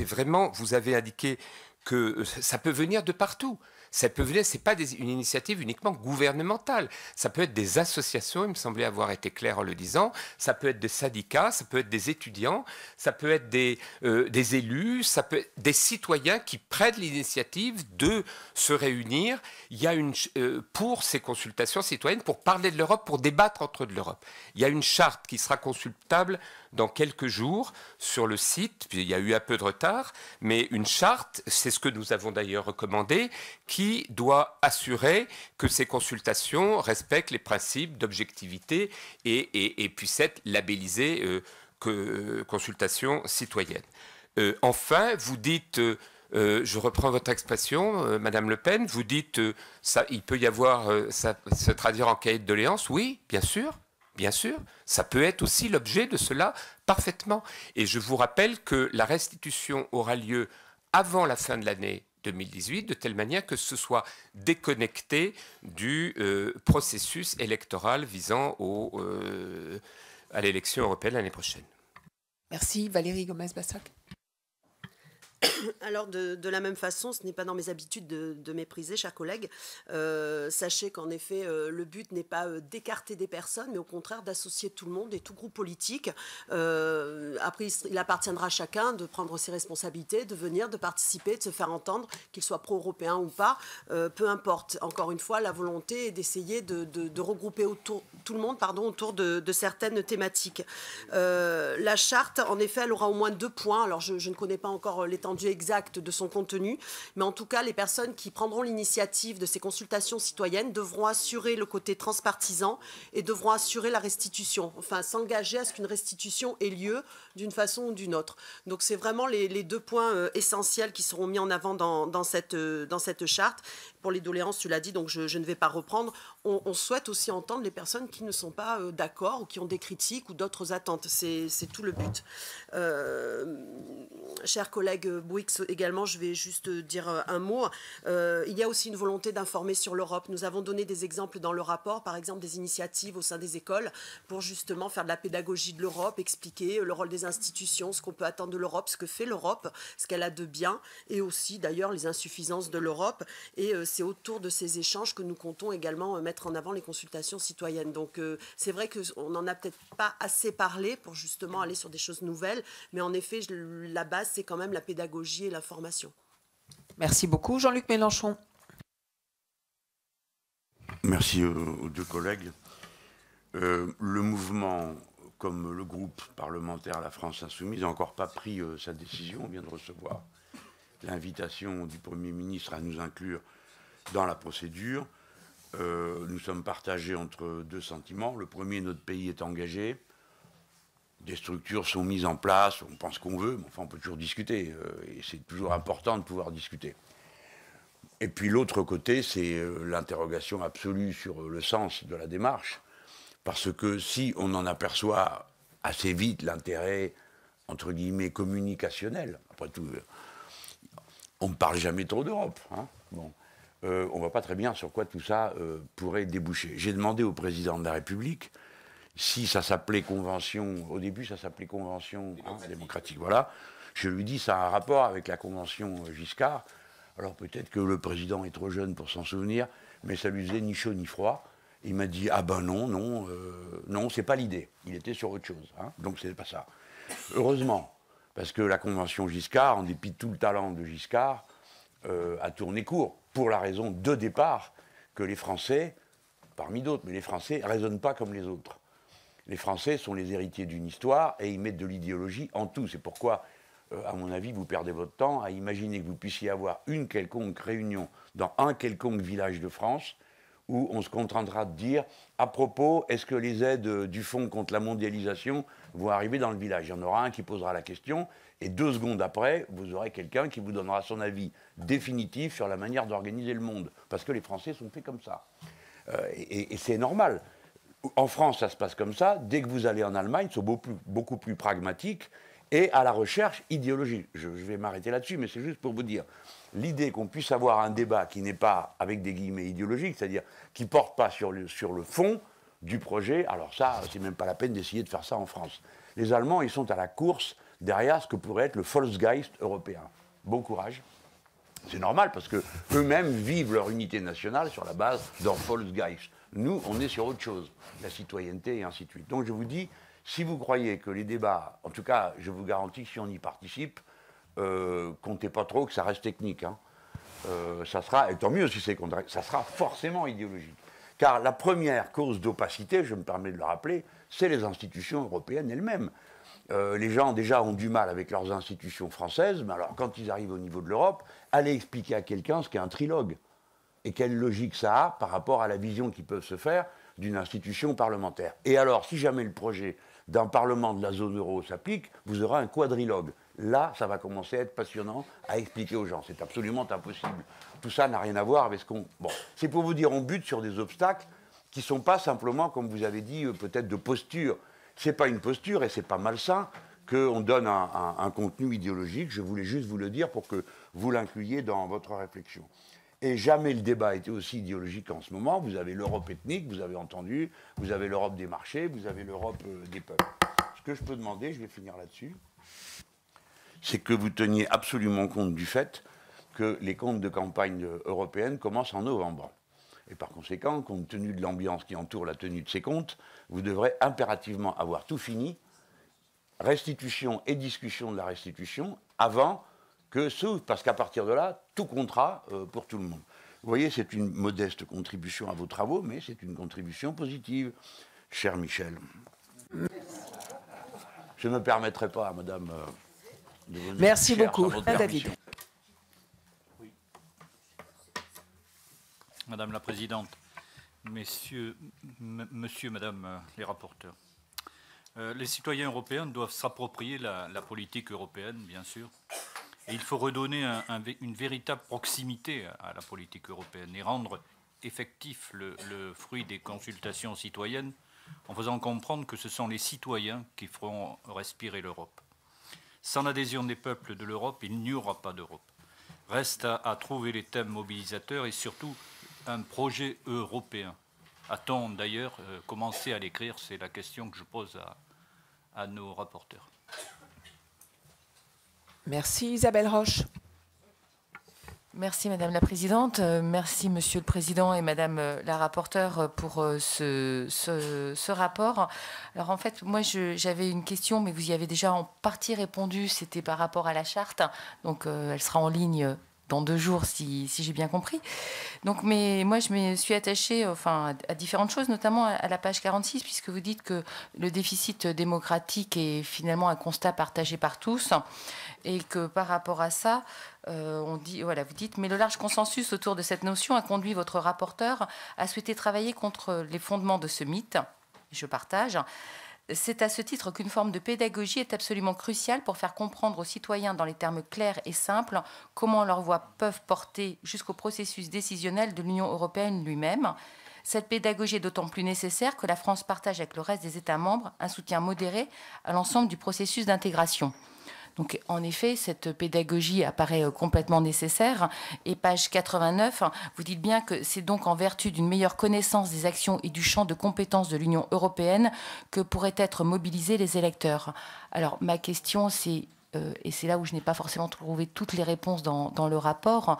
[SPEAKER 2] vraiment, vous avez indiqué que euh, ça peut venir de partout. Ça peut c'est pas une initiative uniquement gouvernementale. Ça peut être des associations, il me semblait avoir été clair en le disant. Ça peut être des syndicats, ça peut être des étudiants, ça peut être des, euh, des élus, ça peut des citoyens qui prennent l'initiative de se réunir. Il y a une euh, pour ces consultations citoyennes pour parler de l'Europe, pour débattre entre eux de l'Europe. Il y a une charte qui sera consultable dans quelques jours sur le site. il y a eu un peu de retard, mais une charte, c'est ce que nous avons d'ailleurs recommandé, qui doit assurer que ces consultations respectent les principes d'objectivité et, puissent être labellisées euh, que, euh, consultations citoyennes. Euh, enfin, vous dites... je reprends votre expression, Madame Le Pen, vous dites ça, il peut y avoir, ça se traduire en cahier de doléances. Oui, bien sûr, bien sûr. Ça peut être aussi l'objet de cela parfaitement. Et je vous rappelle que la restitution aura lieu avant la fin de l'année 2018, de telle manière que ce soit déconnecté du euh, processus électoral visant au, euh, à l'élection européenne
[SPEAKER 1] l'année prochaine. Merci Valérie Gomez-Bassac.
[SPEAKER 3] Alors de, la même façon, ce n'est pas dans mes habitudes de, mépriser, chers collègues. Euh, sachez qu'en effet, euh, le but n'est pas euh, d'écarter des personnes, mais au contraire d'associer tout le monde et tout groupe politique. après, il appartiendra à chacun de prendre ses responsabilités, de venir, de participer, de se faire entendre, qu'il soit pro-européen ou pas, peu importe. Encore une fois, la volonté est d'essayer de, regrouper autour, tout le monde pardon, autour de, certaines thématiques. la charte, en effet, elle aura au moins deux points. Alors je, ne connais pas encore temps exact de son contenu, mais en tout cas, les personnes qui prendront l'initiative de ces consultations citoyennes devront assurer le côté transpartisan et devront assurer la restitution, enfin s'engager à ce qu'une restitution ait lieu d'une façon ou d'une autre. Donc c'est vraiment les, deux points euh, essentiels qui seront mis en avant dans euh, cette charte pour les doléances, tu l'as dit, donc je, ne vais pas reprendre. On, souhaite aussi entendre les personnes qui ne sont pas euh, d'accord ou qui ont des critiques ou d'autres attentes. C'est tout le but. Euh, cher collègue Bouix, également, je vais juste dire euh, un mot. Euh, il y a aussi une volonté d'informer sur l'Europe. Nous avons donné des exemples dans le rapport, par exemple des initiatives au sein des écoles pour justement faire de la pédagogie de l'Europe, expliquer le rôle des institutions, ce qu'on peut attendre de l'Europe, ce que fait l'Europe, ce qu'elle a de bien, et aussi d'ailleurs les insuffisances de l'Europe. Et c'est autour de ces échanges que nous comptons également euh, mettre en avant les consultations citoyennes. Donc euh, c'est vrai qu'on n'en a peut-être pas assez parlé pour justement aller sur des choses nouvelles, mais en effet, la base, c'est quand même la pédagogie et la formation.
[SPEAKER 1] Merci beaucoup, Jean-Luc Mélenchon.
[SPEAKER 6] Merci aux deux collègues. Euh, le mouvement, comme le groupe parlementaire La France Insoumise, n'a encore pas pris sa décision. On vient de recevoir l'invitation du Premier ministre à nous inclure dans la procédure. Euh, nous sommes partagés entre deux sentiments. Le premier, notre pays est engagé. Des structures sont mises en place, on pense qu'on veut, mais enfin on peut toujours discuter. Euh, et c'est toujours important de pouvoir discuter. Et puis l'autre côté, c'est euh, l'interrogation absolue sur le sens de la démarche. Parce que si on en aperçoit assez vite l'intérêt, entre guillemets, communicationnel, après tout, on ne parle jamais trop d'Europe. Hein euh, on ne voit pas très bien sur quoi tout ça euh, pourrait déboucher. J'ai demandé au président de la République si ça s'appelait convention, au début ça s'appelait convention démocratique. voilà. Je lui dis ça a un rapport avec la convention Giscard. Alors peut-être que le président est trop jeune pour s'en souvenir, mais ça lui faisait ni chaud ni froid. Il m'a dit ah ben non non euh, non c'est pas l'idée. Il était sur autre chose, Donc hein. donc c'est pas ça. Heureusement, parce que la convention Giscard, en dépit de tout le talent de Giscard, a tourné court pour la raison de départ que les Français, parmi d'autres, mais les Français ne raisonnent pas comme les autres. Les Français sont les héritiers d'une histoire et ils mettent de l'idéologie en tout. C'est pourquoi, euh, à mon avis, vous perdez votre temps à imaginer que vous puissiez avoir une quelconque réunion dans un quelconque village de France où on se contentera de dire à propos, est-ce que les aides du Fonds contre la mondialisation vont arriver dans le village Il y en aura un qui posera la question et deux secondes après, vous aurez quelqu'un qui vous donnera son avis définitif sur la manière d'organiser le monde. Parce que les Français sont faits comme ça. Euh, et, c'est normal. En France, ça se passe comme ça. Dès que vous allez en Allemagne, ils sont beaucoup, plus pragmatiques et à la recherche idéologique. Je, vais m'arrêter là-dessus, mais c'est juste pour vous dire. L'idée qu'on puisse avoir un débat qui n'est pas, avec des guillemets, idéologique, c'est-à-dire qui ne porte pas sur le, sur le fond du projet, alors ça, c'est même pas la peine d'essayer de faire ça en France. Les Allemands, ils sont à la course derrière ce que pourrait être le Volksgeist européen. Bon courage. C'est normal parce que eux-mêmes vivent leur unité nationale sur la base d'un Volksgeist. Nous, on est sur autre chose, la citoyenneté et ainsi de suite. Donc je vous dis, si vous croyez que les débats, en tout cas, je vous garantis que si on y participe, euh, comptez pas trop que ça reste technique. Hein. Euh, ça sera, et tant mieux si c'est contraire, ça sera forcément idéologique. Car la première cause d'opacité, je me permets de le rappeler, c'est les institutions européennes elles-mêmes. Euh, les gens déjà ont du mal avec leurs institutions françaises, mais alors quand ils arrivent au niveau de l'Europe, allez expliquer à quelqu'un ce qu'est un trilogue et quelle logique ça a par rapport à la vision qu'ils peuvent se faire d'une institution parlementaire. Et alors, si jamais le projet d'un parlement de la zone euro s'applique, vous aurez un quadrilogue. Là, ça va commencer à être passionnant à expliquer aux gens. C'est absolument impossible. Tout ça n'a rien à voir avec ce qu'on... Bon, c'est pour vous dire, on bute sur des obstacles qui ne sont pas simplement, comme vous avez dit, euh, peut-être de posture n'est pas une posture et c'est pas malsain qu'on donne un, contenu idéologique. Je voulais juste vous le dire pour que vous l'incluiez dans votre réflexion. Et jamais le débat était aussi idéologique en ce moment. Vous avez l'Europe ethnique, vous avez entendu, vous avez l'Europe des marchés, vous avez l'Europe euh, des peuples. Ce que je peux demander, je vais finir là-dessus, c'est que vous teniez absolument compte du fait que les comptes de campagne européenne commencent en novembre. Et par conséquent, compte tenu de l'ambiance qui entoure la tenue de ces comptes, vous devrez impérativement avoir tout fini, restitution et discussion de la restitution, avant que ce, parce qu'à partir de là, tout comptera euh, pour tout le monde. Vous voyez, c'est une modeste contribution à vos travaux, mais c'est une contribution positive, cher Michel. Je ne me permettrai pas, madame. Euh, de Merci beaucoup, David.
[SPEAKER 7] Madame la Présidente, messieurs, Monsieur, Madame euh, les rapporteurs, euh, les citoyens européens doivent s'approprier la, politique européenne, bien sûr. Et il faut redonner une véritable proximité à la politique européenne et rendre effectif le, fruit des consultations citoyennes en faisant comprendre que ce sont les citoyens qui feront respirer l'Europe. Sans l'adhésion des peuples de l'Europe, il n'y aura pas d'Europe. Reste à, trouver les thèmes mobilisateurs et surtout un projet européen a d'ailleurs euh, commencer à l'écrire C'est la question que je pose à, nos rapporteurs.
[SPEAKER 8] Merci Isabelle Roche. Merci Madame la Présidente, euh, merci Monsieur le Président et Madame euh, la rapporteure pour ce, rapport. Alors en fait, moi j'avais une question, mais vous y avez déjà en partie répondu, c'était par rapport à la charte, donc elle sera en ligne dans deux jours, si, j'ai bien compris. Donc, mais moi, je me suis attachée enfin, à, différentes choses, notamment à, la page 46, puisque vous dites que le déficit démocratique est finalement un constat partagé par tous, et que par rapport à ça, euh, on dit, voilà, vous dites, mais le large consensus autour de cette notion a conduit votre rapporteur à souhaiter travailler contre les fondements de ce mythe. Je partage c'est à ce titre qu'une forme de pédagogie est absolument cruciale pour faire comprendre aux citoyens dans les termes clairs et simples comment leurs voix peuvent porter jusqu'au processus décisionnel de l'Union européenne lui-même. Cette pédagogie est d'autant plus nécessaire que la France partage avec le reste des États membres un soutien modéré à l'ensemble du processus d'intégration. Donc en effet, cette pédagogie apparaît euh, complètement nécessaire. Et page 89, vous dites bien que c'est donc en vertu d'une meilleure connaissance des actions et du champ de compétences de l'Union européenne que pourraient être mobilisés les électeurs. Alors ma question, c'est, euh, et c'est là où je n'ai pas forcément trouvé toutes les réponses dans, le rapport,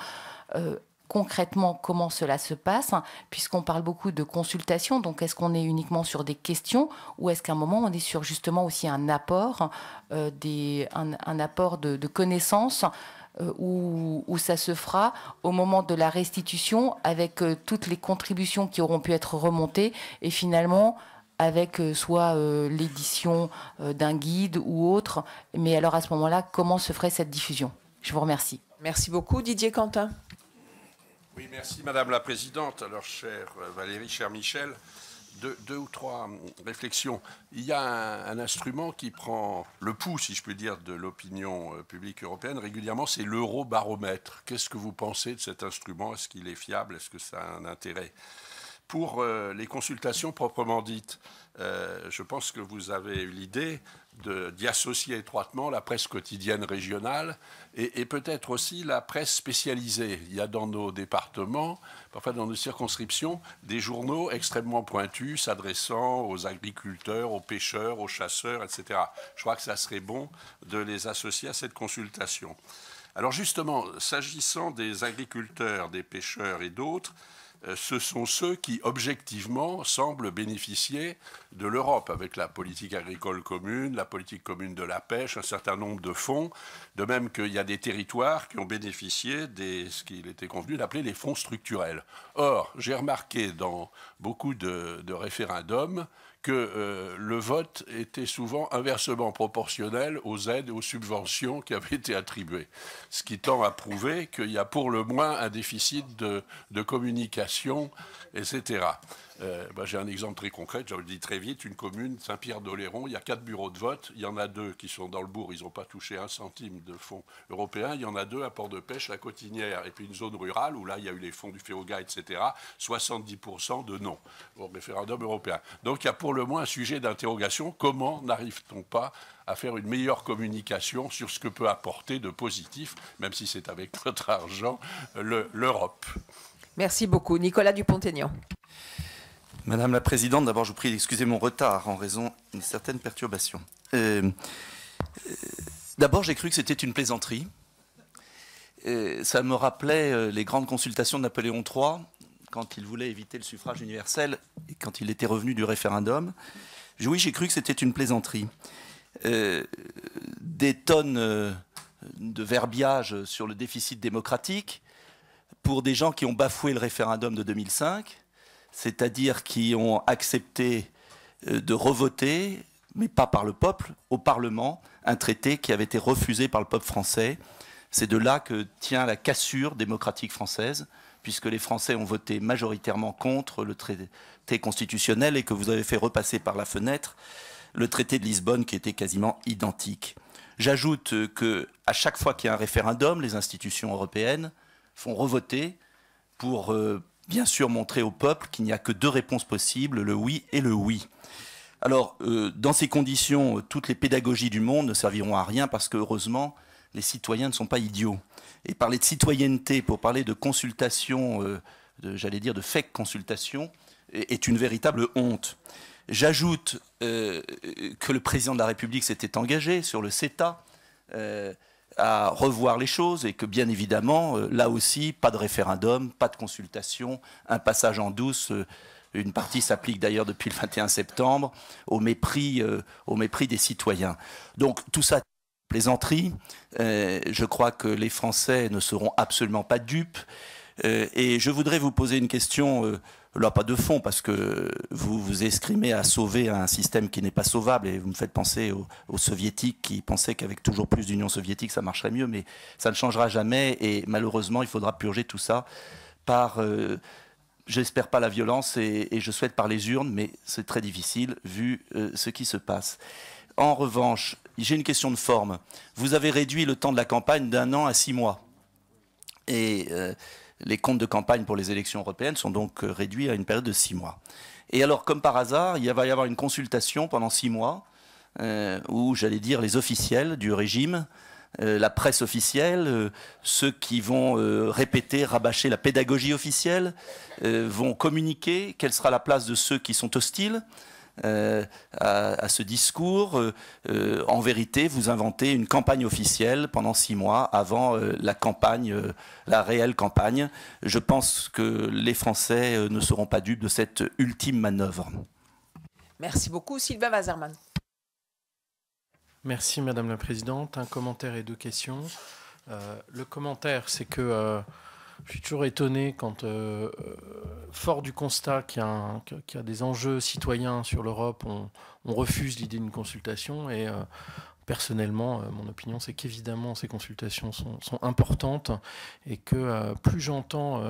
[SPEAKER 8] euh, concrètement comment cela se passe, hein, puisqu'on parle beaucoup de consultation. Donc, est-ce qu'on est uniquement sur des questions ou est-ce qu'à un moment, on est sur justement aussi un apport, euh, un, apport de, connaissances euh, où, ça se fera au moment de la restitution avec euh, toutes les contributions qui auront pu être remontées et finalement avec soit l'édition d'un guide ou autre. Mais alors à ce moment-là, comment se ferait cette diffusion Je vous remercie. Merci beaucoup Didier Quentin.
[SPEAKER 9] Oui, merci Madame la Présidente. Alors, cher euh, Valérie, cher Michel, deux, ou trois hum, réflexions. Il y a un, instrument qui prend le pouls, si je puis dire, de l'opinion euh, publique européenne régulièrement, c'est l'eurobaromètre. Qu'est-ce que vous pensez de cet instrument Est-ce qu'il est fiable Est-ce que ça a un intérêt Pour euh, les consultations proprement dites, je pense que vous avez eu l'idée d'y associer étroitement la presse quotidienne régionale et, peut-être aussi la presse spécialisée. Il y a dans nos départements, parfois dans nos circonscriptions, des journaux extrêmement pointus s'adressant aux agriculteurs, aux pêcheurs, aux chasseurs, etc. Je crois que ça serait bon de les associer à cette consultation. Alors justement, s'agissant des agriculteurs, des pêcheurs et d'autres, euh, ce sont ceux qui, objectivement, semblent bénéficier de l'Europe, avec la politique agricole commune, la politique commune de la pêche, un certain nombre de fonds, de même qu'il y a des territoires qui ont bénéficié de ce qu'il était convenu d'appeler les fonds structurels. Or, j'ai remarqué dans beaucoup de, référendums, que euh, le vote était souvent inversement proportionnel aux aides et aux subventions qui avaient été attribuées. Ce qui tend à prouver qu'il y a pour le moins un déficit de communication, etc. Euh, bah, j'ai un exemple très concret, je le dis très vite, une commune, Saint-Pierre-d'Oléron, il y a quatre bureaux de vote, il y en a deux qui sont dans le bourg, ils n'ont pas touché un centime de fonds européens, il y en a deux à Port-de-Pêche, la Cotinière, et puis une zone rurale où là, il y a eu les fonds du Féroga, etc., 70% de non au référendum européen. Donc il y a pour le moins un sujet d'interrogation, comment n'arrive-t-on pas à faire une meilleure communication sur ce que peut apporter de positif, même si c'est avec notre
[SPEAKER 7] argent, l'Europe
[SPEAKER 1] Merci beaucoup. Nicolas Dupont-Aignan.
[SPEAKER 7] Madame la Présidente, d'abord, je vous prie d'excuser mon retard en raison d'une certaine perturbation. Euh, euh, d'abord, j'ai cru que c'était une plaisanterie. Euh, ça me rappelait les grandes consultations de Napoléon III quand il voulait éviter le suffrage universel et quand il était revenu du référendum. Oui, j'ai cru que c'était une plaisanterie. des tonnes de verbiage sur le déficit démocratique pour des gens qui ont bafoué le référendum de 2005 c'est-à-dire qui ont accepté euh, de revoter, mais pas par le peuple, au Parlement, un traité qui avait été refusé par le peuple français. C'est de là que tient la cassure démocratique française, puisque les Français ont voté majoritairement contre le traité constitutionnel et que vous avez fait repasser par la fenêtre le traité de Lisbonne qui était quasiment identique. J'ajoute que à chaque fois qu'il y a un référendum, les institutions européennes font revoter pour euh, bien sûr montrer au peuple qu'il n'y a que deux réponses possibles, le oui et le oui. Alors, euh, dans ces conditions, euh, toutes les pédagogies du monde ne serviront à rien parce que, heureusement, les citoyens ne sont pas idiots. Et parler de citoyenneté pour parler de consultation, euh, j'allais dire de fake consultation, est une véritable honte. J'ajoute que le président de la République s'était engagé sur le CETA à revoir les choses et que bien évidemment, euh, là aussi, pas de référendum, pas de consultation, un passage en douce. Euh, une partie s'applique d'ailleurs depuis le 21 septembre, au mépris, euh, au mépris des citoyens. Donc tout ça plaisanterie. je crois que les Français ne seront absolument pas dupes. et je voudrais vous poser une question là pas de fond parce que vous vous escrimez à sauver un système qui n'est pas sauvable et vous me faites penser aux, soviétiques qui pensaient qu'avec toujours plus d'union soviétique ça marcherait mieux mais ça ne changera jamais et malheureusement il faudra purger tout ça par euh, j'espère pas la violence et, je souhaite par les urnes mais c'est très difficile vu euh, ce qui se passe. En revanche, j'ai une question de forme. Vous avez réduit le temps de la campagne d'un an à six mois et euh, les comptes de campagne pour les élections européennes sont donc euh, réduits à une période de six mois. Et alors, comme par hasard, il va y avoir une consultation pendant six mois euh, où, j'allais dire, les officiels du régime, euh, la presse officielle, ceux qui vont répéter, rabâcher la pédagogie officielle, vont communiquer quelle sera la place de ceux qui sont hostiles. Euh, à, ce discours. Euh, euh, en vérité, vous inventez une campagne officielle pendant six mois avant la campagne, la réelle campagne. Je pense que les Français ne seront pas dupes de cette ultime manœuvre.
[SPEAKER 1] Merci beaucoup, Sylvain Wazerman.
[SPEAKER 10] Merci, Madame la Présidente. Un commentaire et deux questions. le commentaire, c'est que je suis toujours étonné quand, euh, euh, fort du constat qu'il y, a des enjeux citoyens sur l'Europe, on, refuse l'idée d'une consultation. Et euh, personnellement, mon opinion, c'est qu'évidemment, ces consultations sont, importantes et que plus j'entends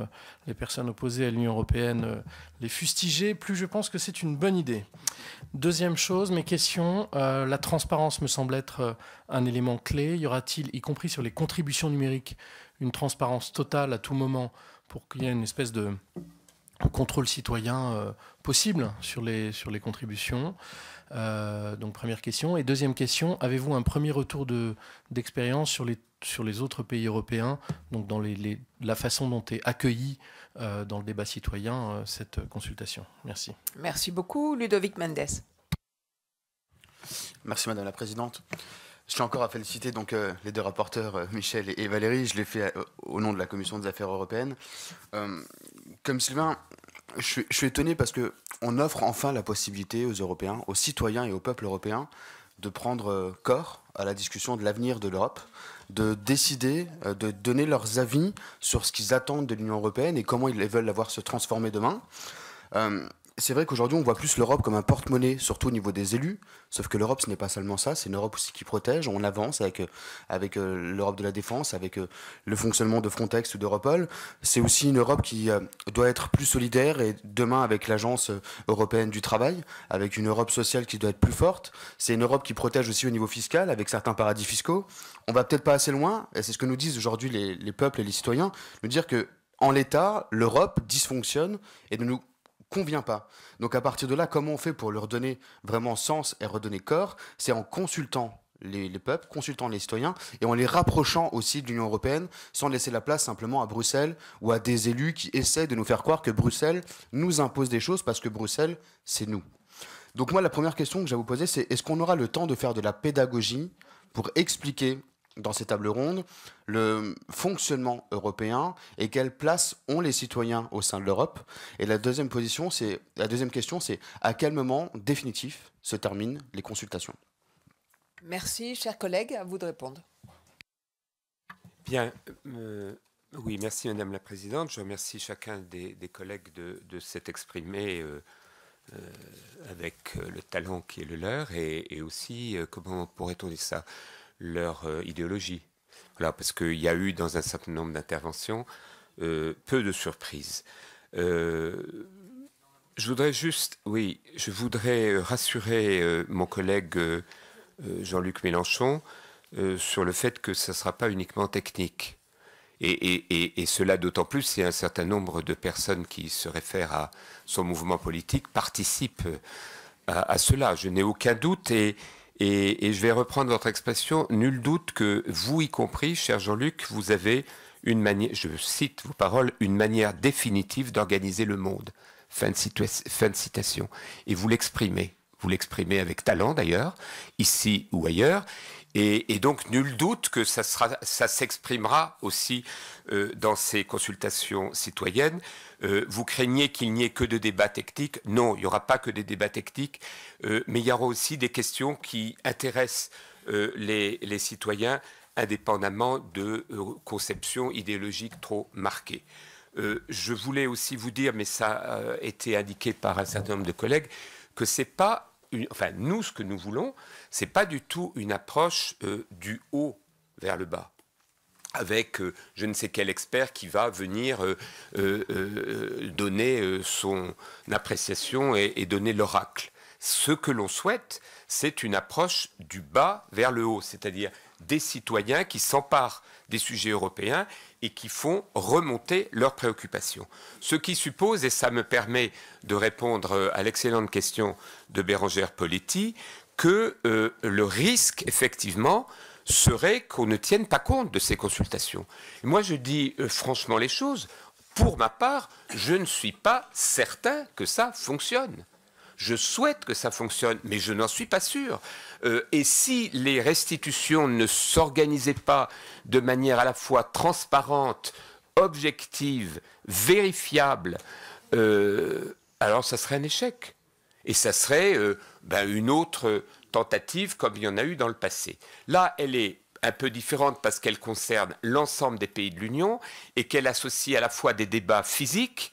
[SPEAKER 10] les personnes opposées à l'Union européenne les fustiger, plus je pense que c'est une bonne idée. Deuxième chose, mes questions. la transparence me semble être un élément clé. Y aura-t-il, y compris sur les contributions numériques, une transparence totale à tout moment pour qu'il y ait une espèce de contrôle citoyen euh, possible sur les, sur les contributions euh, Donc première question. Et deuxième question, avez-vous un premier retour d'expérience sur, les, sur les autres pays européens, donc dans les, la façon dont est accueillie euh, dans le débat citoyen cette consultation Merci.
[SPEAKER 1] Merci beaucoup. Ludovic Mendes.
[SPEAKER 10] Merci Madame la Présidente.
[SPEAKER 11] Je tiens encore à féliciter donc, euh, les deux rapporteurs, euh, Michel et, Valérie. Je l'ai fait euh, au nom de la Commission des affaires européennes. comme Sylvain, je, je, suis étonné parce qu'on offre enfin la possibilité aux Européens, aux citoyens et au peuple européen de prendre corps à la discussion de l'avenir de l'Europe, de décider, de donner leurs avis sur ce qu'ils attendent de l'Union européenne et comment ils veulent la voir se transformer demain c'est vrai qu'aujourd'hui, on voit plus l'Europe comme un porte-monnaie, surtout au niveau des élus. Sauf que l'Europe, ce n'est pas seulement ça. C'est une Europe aussi qui protège. On avance avec, euh, avec euh, l'Europe de la défense, avec euh, le fonctionnement de Frontex ou d'Europol. C'est aussi une Europe qui doit être plus solidaire. Et demain, avec l'Agence européenne du travail, avec une Europe sociale qui doit être plus forte. C'est une Europe qui protège aussi au niveau fiscal, avec certains paradis fiscaux. On va peut-être pas assez loin. Et c'est ce que nous disent aujourd'hui les, peuples et les citoyens. Nous dire que en l'état, l'Europe dysfonctionne et de nous convient pas. Donc à partir de là, comment on fait pour leur donner vraiment sens et redonner corps C'est en consultant les, peuples, consultant les citoyens et en les rapprochant aussi de l'Union européenne sans laisser la place simplement à Bruxelles ou à des élus qui essaient de nous faire croire que Bruxelles nous impose des choses parce que Bruxelles, c'est nous. Donc moi, la première question que j'ai à vous poser, c'est est-ce qu'on aura le temps de faire de la pédagogie pour expliquer dans ces tables rondes le fonctionnement européen et quelle place ont les citoyens au sein de l'Europe. Et la deuxième, position, c'est, la deuxième question, c'est à quel moment définitif se terminent les consultations
[SPEAKER 1] Merci, chers collègues, à vous de répondre.
[SPEAKER 11] Bien, euh,
[SPEAKER 2] oui, merci Madame la Présidente. Je remercie chacun des, collègues de, s'être exprimé. Euh, euh, avec le talent qui est le leur et, et aussi, comment pourrait-on dire ça, leur euh, idéologie. Voilà, parce qu'il y a eu dans un certain nombre d'interventions euh, peu de surprises. Euh, je voudrais juste, oui, je voudrais rassurer mon collègue Jean-Luc Mélenchon sur le fait que ce ne sera pas uniquement technique. Et, et, et, cela d'autant plus si un certain nombre de personnes qui se réfèrent à son mouvement politique participent à, à cela. Je n'ai aucun doute et, et, je vais reprendre votre expression. Nul doute que vous y compris, cher Jean-Luc, vous avez une manière, je cite vos paroles, une manière définitive d'organiser le monde. Fin fin de citation. Et vous l'exprimez. Vous l'exprimez avec talent d'ailleurs, ici ou ailleurs. Et, donc, nul doute que ça, s'exprimera aussi euh, dans ces consultations citoyennes. Euh, vous craignez qu'il n'y ait que de débats techniques. Non, il n'y aura pas que des débats techniques, euh, mais il y aura aussi des questions qui intéressent les, citoyens indépendamment de conceptions idéologiques trop marquées. je voulais aussi vous dire, mais ça a été indiqué par un certain nombre de collègues, que c'est pas, enfin nous, ce que nous voulons, c'est pas du tout une approche euh, du haut vers le bas avec euh, je ne sais quel expert qui va venir euh, donner son appréciation et, et donner l'oracle. Ce que l'on souhaite, c'est une approche du bas vers le haut, c'est-à-dire des citoyens qui s'emparent des sujets européens et qui font remonter leurs préoccupations. Ce qui suppose, et ça me permet de répondre à l'excellente question de Bérangère Poletti, que euh, le risque, effectivement, serait qu'on ne tienne pas compte de ces consultations. moi, je dis euh, franchement les choses. Pour ma part, je ne suis pas certain que ça fonctionne. Je souhaite que ça fonctionne, mais je n'en suis pas sûr. Euh, et si les restitutions ne s'organisaient pas de manière à la fois transparente, objective, vérifiable, alors ça serait un échec. Et ça serait ben, une autre tentative comme il y en a eu dans le passé. Là, elle est un peu différente parce qu'elle concerne l'ensemble des pays de l'Union et qu'elle associe à la fois des débats physiques,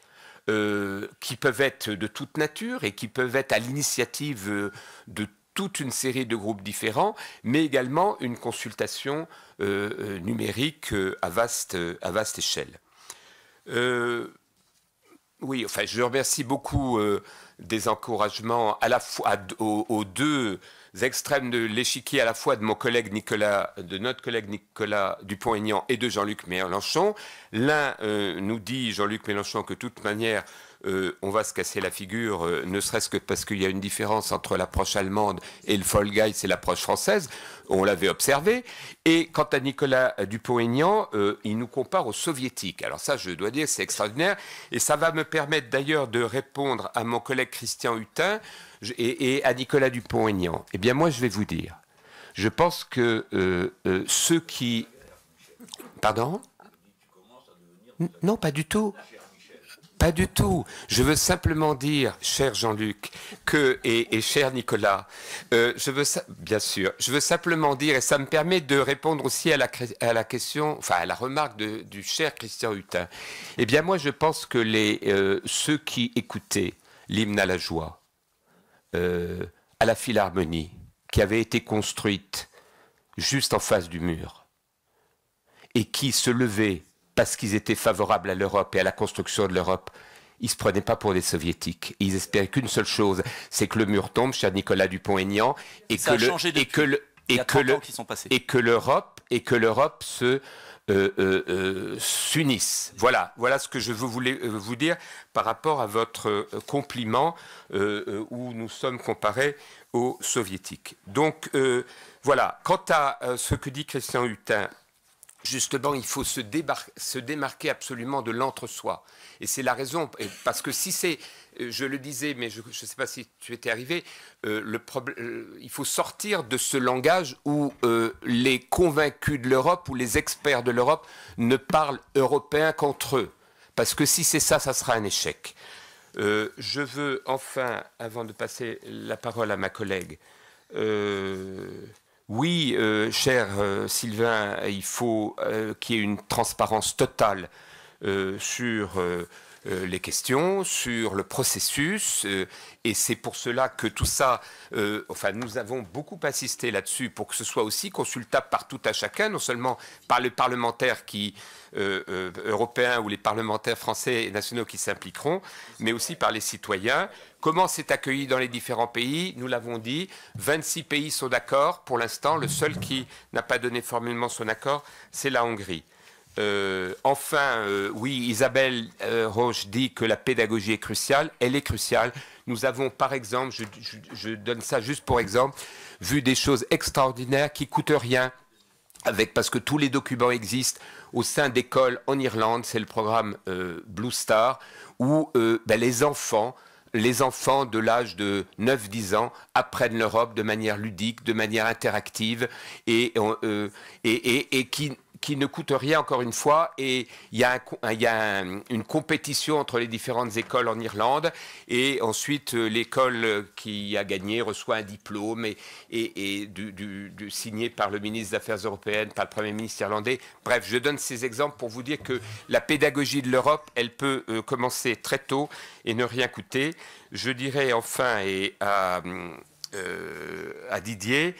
[SPEAKER 2] euh, qui peuvent être de toute nature et qui peuvent être à l'initiative euh, de toute une série de groupes différents, mais également une consultation euh, numérique à vaste, à vaste échelle. oui, enfin, je remercie beaucoup des encouragements à la fois aux, deux extrêmes de l'échiquier, à la fois de mon collègue Nicolas, de notre collègue Nicolas Dupont-Aignan et de Jean-Luc Mélenchon. L'un euh, nous dit, Jean-Luc Mélenchon, que de toute manière, euh, on va se casser la figure, euh, ne serait-ce que parce qu'il y a une différence entre l'approche allemande et le Fall Guy, c'est l'approche française. On l'avait observé. Et quant à Nicolas euh, Dupont-Aignan, il nous compare aux soviétiques. Alors ça, je dois dire, c'est extraordinaire. Et ça va me permettre d'ailleurs de répondre à mon collègue Christian Hutin et à Nicolas Dupont-Aignan. Eh bien, moi, je vais vous dire, je pense que ceux qui... Pardon Non, pas du tout. Pas du tout. Je veux simplement dire, cher Jean-Luc, que et, cher Nicolas, euh, je veux bien sûr, je veux simplement dire, et ça me permet de répondre aussi à la, question, enfin à la remarque du cher Christian Hutin. Eh bien, moi, je pense que les euh, ceux qui écoutaient l'hymne à la joie, euh, à la Philharmonie, qui avait été construite juste en face du mur, et qui se levait parce qu'ils étaient favorables à l'Europe et à la construction de l'Europe, ils se prenaient pas pour des soviétiques. Ils espéraient qu'une seule chose, c'est que le mur tombe, cher Nicolas Dupont-Aignan, et, que et que l'Europe et que l'Europe se euh, euh, euh, Voilà, voilà ce que je voulais vous dire par rapport à votre compliment où nous sommes comparés aux soviétiques. Donc voilà, quant à ce que dit Christian Hutin justement, il faut se, démarquer absolument de l'entre-soi. Et c'est la raison, parce que si c'est, euh, je le disais, mais je ne sais pas si tu étais arrivé, euh, euh, il faut sortir de ce langage où les convaincus de l'Europe ou les experts de l'Europe ne parlent européen qu'entre eux. Parce que si c'est ça, ça sera un échec. je veux enfin, avant de passer la parole à ma collègue, oui, euh, cher euh, Sylvain, il faut euh, qu'il y ait une transparence totale sur euh, les questions, sur le processus. Euh, et c'est pour cela que tout ça, euh, enfin, nous avons beaucoup insisté là-dessus pour que ce soit aussi consultable par tout à chacun, non seulement par les parlementaires qui, européens ou les parlementaires français et nationaux qui s'impliqueront, mais aussi par les citoyens. Comment c'est accueilli dans les différents pays Nous l'avons dit, 26 pays sont d'accord. Pour l'instant, le seul qui n'a pas donné formellement son accord, c'est la Hongrie. Euh, enfin, euh, oui, Isabelle euh, Roche dit que la pédagogie est cruciale. Elle est cruciale. Nous avons, par exemple, je, donne ça juste pour exemple, vu des choses extraordinaires qui coûtent rien, avec, parce que tous les documents existent au sein d'écoles en Irlande. C'est le programme Blue Star où ben, les enfants les enfants de l'âge de 9-10 ans apprennent l'Europe de manière ludique, de manière interactive et qui qui ne coûte rien encore une fois et il y a, une compétition entre les différentes écoles en Irlande et ensuite euh, l'école euh, qui a gagné reçoit un diplôme et, et, du, signé par le ministre des Affaires européennes, par le Premier ministre irlandais. Bref, je donne ces exemples pour vous dire que la pédagogie de l'Europe, elle peut euh, commencer très tôt et ne rien coûter. Je dirais enfin et à, à Didier,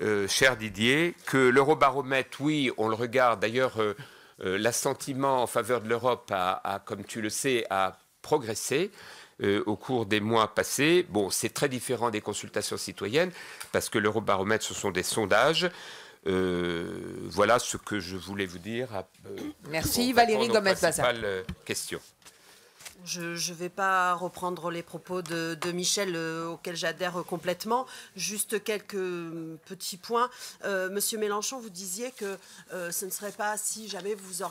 [SPEAKER 2] euh, cher Didier, que l'eurobaromètre, oui, on le regarde. D'ailleurs, euh, euh, l'assentiment en faveur de l'Europe a, comme tu le sais, a progressé au cours des mois passés. Bon, c'est très différent des consultations citoyennes, parce que l'eurobaromètre, ce sont des sondages. voilà ce que je voulais vous dire. Merci Valérie Gomez-Bazin. question.
[SPEAKER 3] Je ne vais pas reprendre les propos de, Michel euh, auxquels j'adhère euh, complètement. Juste quelques mm, petits points. Euh, Monsieur Mélenchon, vous disiez que ce ne serait pas, si jamais vous,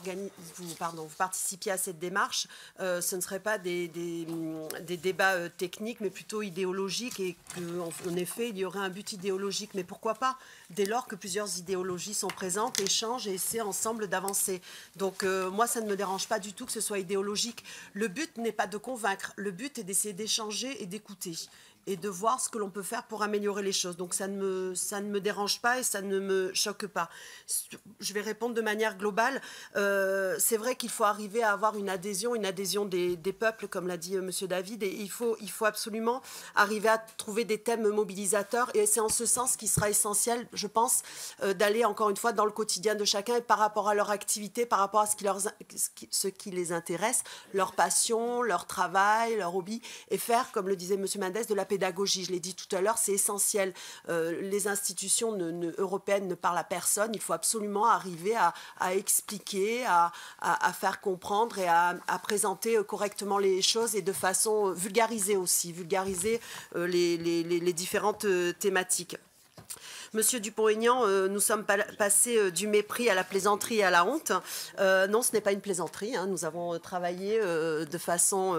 [SPEAKER 3] vous, pardon, vous participiez à cette démarche, ce ne serait pas des, des, mm, débats techniques, mais plutôt idéologiques et qu'en en effet, il y aurait un but idéologique. Mais pourquoi pas Dès lors que plusieurs idéologies sont présentes, échangent et essaient ensemble d'avancer. Donc moi, ça ne me dérange pas du tout que ce soit idéologique. Le but n'est pas de convaincre, le but est d'essayer d'échanger et d'écouter et de voir ce que l'on peut faire pour améliorer les choses. Donc ça ne, me, ça ne me dérange pas et ça ne me choque pas. Je vais répondre de manière globale. Euh, c'est vrai qu'il faut arriver à avoir une adhésion, une adhésion des, des peuples, comme l'a dit euh, Monsieur David, et il faut, il faut absolument arriver à trouver des thèmes mobilisateurs. Et c'est en ce sens qu'il sera essentiel, je pense, euh, d'aller encore une fois dans le quotidien de chacun et par rapport à leur activité, par rapport à ce qui, leur, ce qui, les intéresse, leur passion, leur travail, leur hobby, et faire, comme le disait Monsieur Mendes, de la pédagogie pédagogie, je l'ai dit tout à l'heure, c'est essentiel. Euh, les institutions européennes ne parlent à personne. Il faut absolument arriver à, expliquer, à, faire comprendre et à, présenter euh, correctement les choses et de façon euh, vulgarisée aussi, vulgariser les différentes thématiques. Monsieur Dupont-Aignan, euh, nous sommes passés euh, du mépris à la plaisanterie et à la honte. Euh, non, ce n'est pas une plaisanterie. Hein. Nous avons travaillé de façon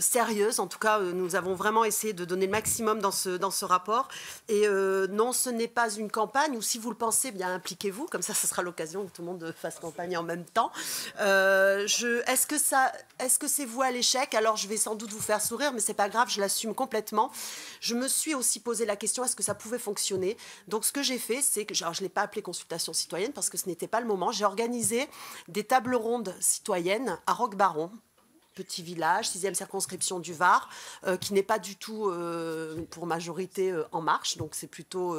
[SPEAKER 3] sérieuse. En tout cas, nous avons vraiment essayé de donner le maximum dans ce, dans ce rapport. Et non, ce n'est pas une campagne. Ou si vous le pensez, bien impliquez-vous. Comme ça, ce sera l'occasion que tout le monde fasse campagne en même temps. Est-ce que ça, que c'est vous à l'échec Alors, je vais sans doute vous faire sourire, mais ce n'est pas grave. Je l'assume complètement. Je me suis aussi posé la question est-ce que ça pouvait fonctionner donc ce que j'ai fait, c'est que, je ne l'ai pas appelé consultation citoyenne parce que ce n'était pas le moment, j'ai organisé des tables rondes citoyennes à Roquebaron petit village, sixième circonscription du Var, euh, qui n'est pas du tout euh, pour majorité euh, en marche, donc c'est plutôt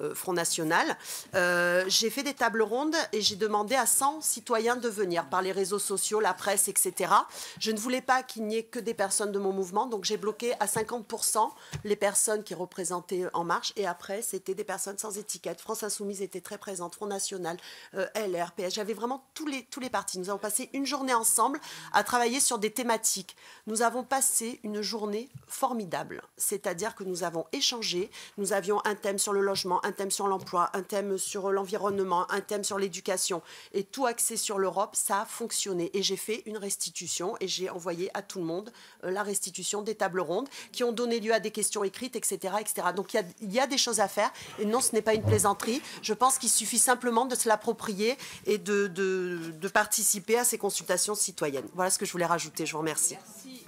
[SPEAKER 3] euh, Front National, euh, j'ai fait des tables rondes et j'ai demandé à 100 citoyens de venir par les réseaux sociaux, la presse, etc. Je ne voulais pas qu'il n'y ait que des personnes de mon mouvement, donc j'ai bloqué à 50% les personnes qui représentaient euh, En Marche et après, c'était des personnes sans étiquette. France Insoumise était très présente, Front National, LR, J'avais vraiment tous les, tous les partis. Nous avons passé une journée ensemble à travailler sur des thématiques. Nous avons passé une journée formidable, c'est-à-dire que nous avons échangé, nous avions un thème sur le logement, un thème sur l'emploi, un thème sur l'environnement, un thème sur l'éducation, et tout axé sur l'Europe, ça a fonctionné. Et j'ai fait une restitution et j'ai envoyé à tout le monde euh, la restitution des tables rondes qui ont donné lieu à des questions écrites, etc. etc. Donc il y, a des choses à faire. Et non, ce n'est pas une plaisanterie. Je pense qu'il suffit simplement de se l'approprier et de, de, participer à ces consultations citoyennes. Voilà ce que je voulais rajouter. Je vous remercie.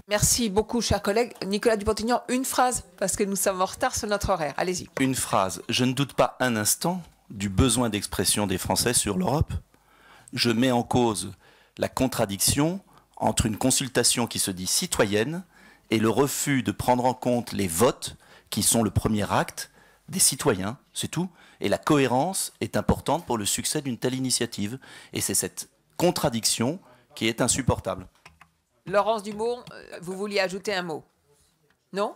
[SPEAKER 1] Merci, beaucoup, chers collègues. Nicolas Dupont-Aignan, une phrase, parce que nous sommes en retard sur notre horaire. Allez-y.
[SPEAKER 7] Une phrase. Je ne doute pas un instant du besoin d'expression des Français sur l'Europe. Je mets en cause la contradiction entre une consultation qui se dit citoyenne et le refus de prendre en compte les votes qui sont le premier acte des citoyens, c'est tout. Et la cohérence est importante pour le succès d'une telle initiative. Et c'est cette contradiction qui est insupportable.
[SPEAKER 1] Laurence Dumont, euh, vous vouliez ajouter un mot Non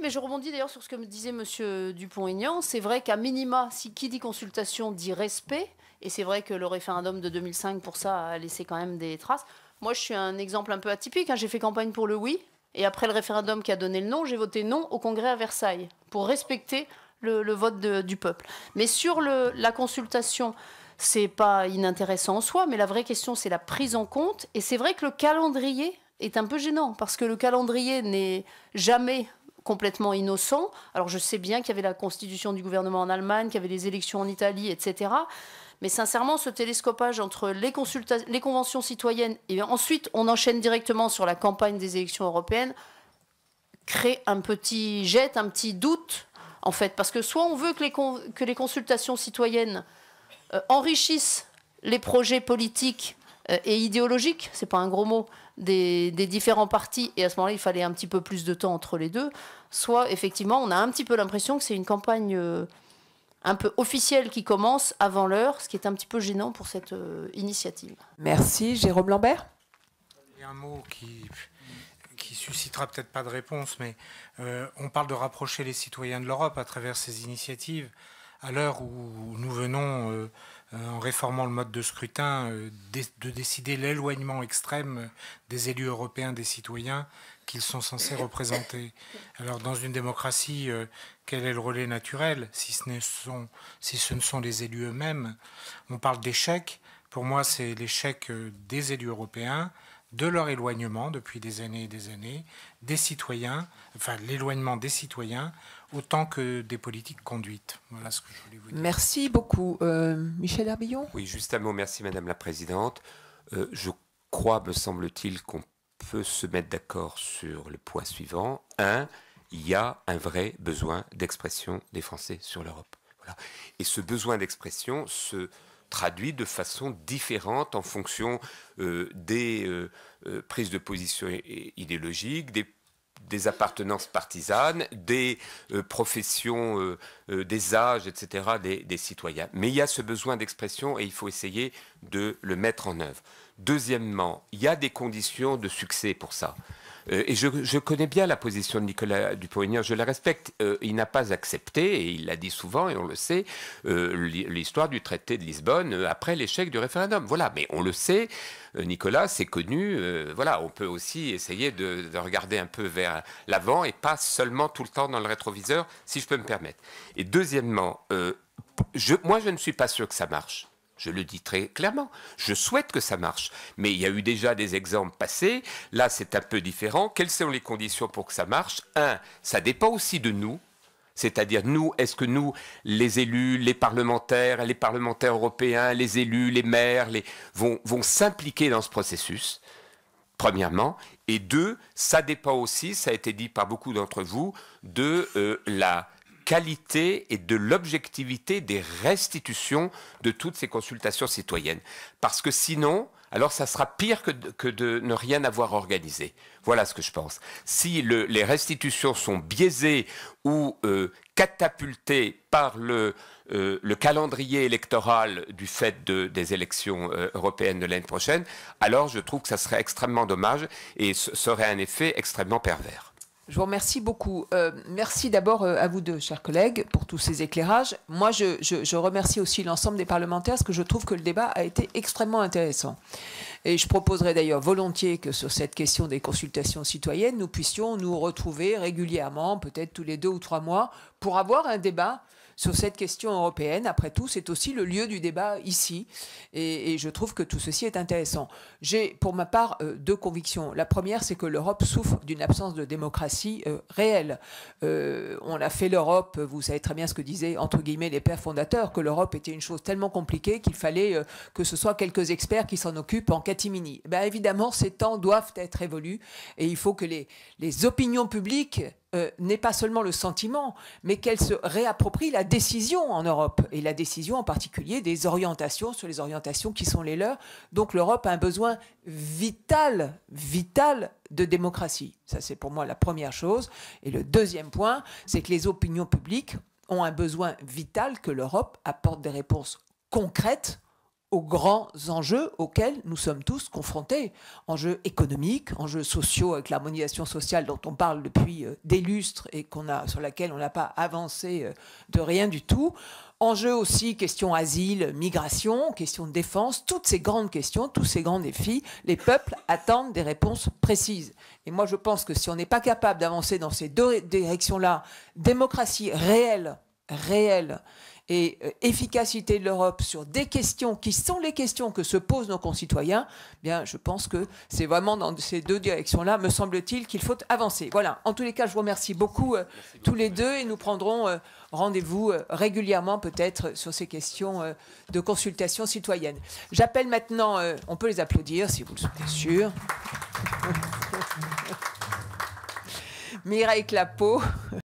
[SPEAKER 12] mais je rebondis d'ailleurs sur ce que me disait Monsieur Dupont-Aignan. C'est vrai qu'à minima, si qui dit consultation dit respect, et c'est vrai que le référendum de 2005 pour ça a laissé quand même des traces. Moi, je suis un exemple un peu atypique. Hein. J'ai fait campagne pour le oui, et après le référendum qui a donné le non, j'ai voté non au Congrès à Versailles pour respecter le, vote du peuple. Mais sur la consultation, c'est pas inintéressant en soi, mais la vraie question, c'est la prise en compte. Et c'est vrai que le calendrier est un peu gênant parce que le calendrier n'est jamais complètement innocent. Alors je sais bien qu'il y avait la constitution du gouvernement en Allemagne, qu'il y avait les élections en Italie, etc. Mais sincèrement, ce télescopage entre les, les conventions citoyennes et ensuite on enchaîne directement sur la campagne des élections européennes crée un petit jet, un petit doute en fait, parce que soit on veut que les, consultations citoyennes euh, enrichissent les projets politiques euh, et idéologiques, c'est pas un gros mot, des, différents partis, et à ce moment-là, il fallait un petit peu plus de temps entre les deux, soit effectivement, on a un petit peu l'impression que c'est une campagne euh, un peu officielle qui commence avant l'heure, ce qui est un petit peu gênant pour cette euh, initiative. Merci. Jérôme Lambert
[SPEAKER 2] Il y a un mot qui, qui suscitera peut-être pas de réponse, mais euh, on parle de rapprocher les citoyens de l'Europe à travers ces initiatives, à l'heure où nous venons euh, en réformant le mode de scrutin, euh, de décider l'éloignement extrême euh, des élus européens des citoyens qu'ils sont censés représenter. Alors dans une démocratie, quel est le relais naturel si ce, ne sont, si ce ne sont les élus eux-mêmes On parle d'échec. Pour moi, c'est l'échec des élus européens, de leur éloignement depuis des années et des années, des citoyens, enfin l'éloignement des citoyens autant que des politiques conduites. Voilà ce que je voulais vous dire.
[SPEAKER 1] Merci beaucoup. Euh, Michel Arbillon
[SPEAKER 2] Oui, juste un mot. Merci, Madame la Présidente. Euh, je crois, me semble-t-il, qu'on peut se mettre d'accord sur le point suivant. Un, il y a un vrai besoin d'expression des Français sur l'Europe. Et ce besoin d'expression se traduit de façon différente en fonction euh, des prises de position idéologiques, des des appartenances partisanes, des euh, professions, euh, euh, des âges, etc., des, des, citoyens. Mais il y a ce besoin d'expression et il faut essayer de le mettre en œuvre. Deuxièmement, il y a des conditions de succès pour ça. Euh, et je, connais bien la position de Nicolas Dupont-Aignan, je la respecte. Euh, il n'a pas accepté, et il l'a dit souvent, et on le sait, euh, l'histoire du traité de Lisbonne après l'échec du référendum. Voilà, mais on le sait, Nicolas, c'est connu. voilà, on peut aussi essayer de, regarder un peu vers l'avant et pas seulement tout le temps dans le rétroviseur, si je peux me permettre. Et deuxièmement, moi, je ne suis pas sûr que ça marche. Je le dis très clairement. Je souhaite que ça marche. Mais il y a eu déjà des exemples passés. Là, c'est un peu différent. Quelles sont les conditions pour que ça marche Un, ça dépend aussi de nous. C'est-à-dire, nous, est-ce que nous, les élus, les parlementaires, les parlementaires européens, les élus, les maires, les... vont, s'impliquer dans ce processus Premièrement. Et deux, ça dépend aussi, ça a été dit par beaucoup d'entre vous, de euh, la qualité et de l'objectivité des restitutions de toutes ces consultations citoyennes. Parce que sinon, alors ça sera pire que de, ne rien avoir organisé. Voilà ce que je pense. Si les restitutions sont biaisées ou euh, catapultées par euh, le, calendrier électoral du fait des élections euh, européennes de l'année prochaine, alors je trouve que ça serait extrêmement dommage et ce serait un effet extrêmement pervers.
[SPEAKER 1] Je vous remercie beaucoup. Euh, merci d'abord euh, à vous deux, chers collègues, pour tous ces éclairages. Moi, je, je remercie aussi l'ensemble des parlementaires parce que je trouve que le débat a été extrêmement intéressant. Et je proposerai d'ailleurs volontiers que sur cette question des consultations citoyennes, nous puissions nous retrouver régulièrement, peut-être tous les deux ou trois mois, pour avoir un débat sur cette question européenne. Après tout, c'est aussi le lieu du débat ici. Et, je trouve que tout ceci est intéressant. J'ai, pour ma part, euh, deux convictions. La première, c'est que l'Europe souffre d'une absence de démocratie euh, réelle. Euh, on a fait l'Europe, vous savez très bien ce que disaient, entre guillemets, les pères fondateurs, que l'Europe était une chose tellement compliquée qu'il fallait que ce soit quelques experts qui s'en occupent en catimini. Ben, évidemment, ces temps doivent être évolués, et il faut que les, les opinions publiques euh, n'est pas seulement le sentiment, mais qu'elle se réapproprie la décision en Europe, et la décision en particulier des orientations sur les orientations qui sont les leurs. Donc l'Europe a un besoin vital, vital de démocratie. Ça, c'est pour moi la première chose. Et le deuxième point, c'est que les opinions publiques ont un besoin vital que l'Europe apporte des réponses concrètes aux grands enjeux auxquels nous sommes tous confrontés. Enjeux économiques, enjeux sociaux avec l'harmonisation sociale dont on parle depuis euh, des lustres et qu'on a, sur laquelle on n'a pas avancé euh, de rien du tout. Enjeux aussi, question asile, migration, question de défense, toutes ces grandes questions, tous ces grands défis, les peuples attendent des réponses précises. Et moi, je pense que si on n'est pas capable d'avancer dans ces deux directions-là, démocratie réelle, réelle, et euh, efficacité de l'Europe sur des questions qui sont les questions que se posent nos concitoyens, eh bien, je pense que c'est vraiment dans ces deux directions-là, me semble-t-il, qu'il faut avancer. Voilà. En tous les cas, je vous remercie beaucoup euh, tous les deux et nous prendrons euh, rendez-vous régulièrement peut-être sur ces questions de consultation citoyenne. J'appelle maintenant, on peut les applaudir si vous le
[SPEAKER 4] souhaitez, sûr.
[SPEAKER 1] Mireille Clapeau.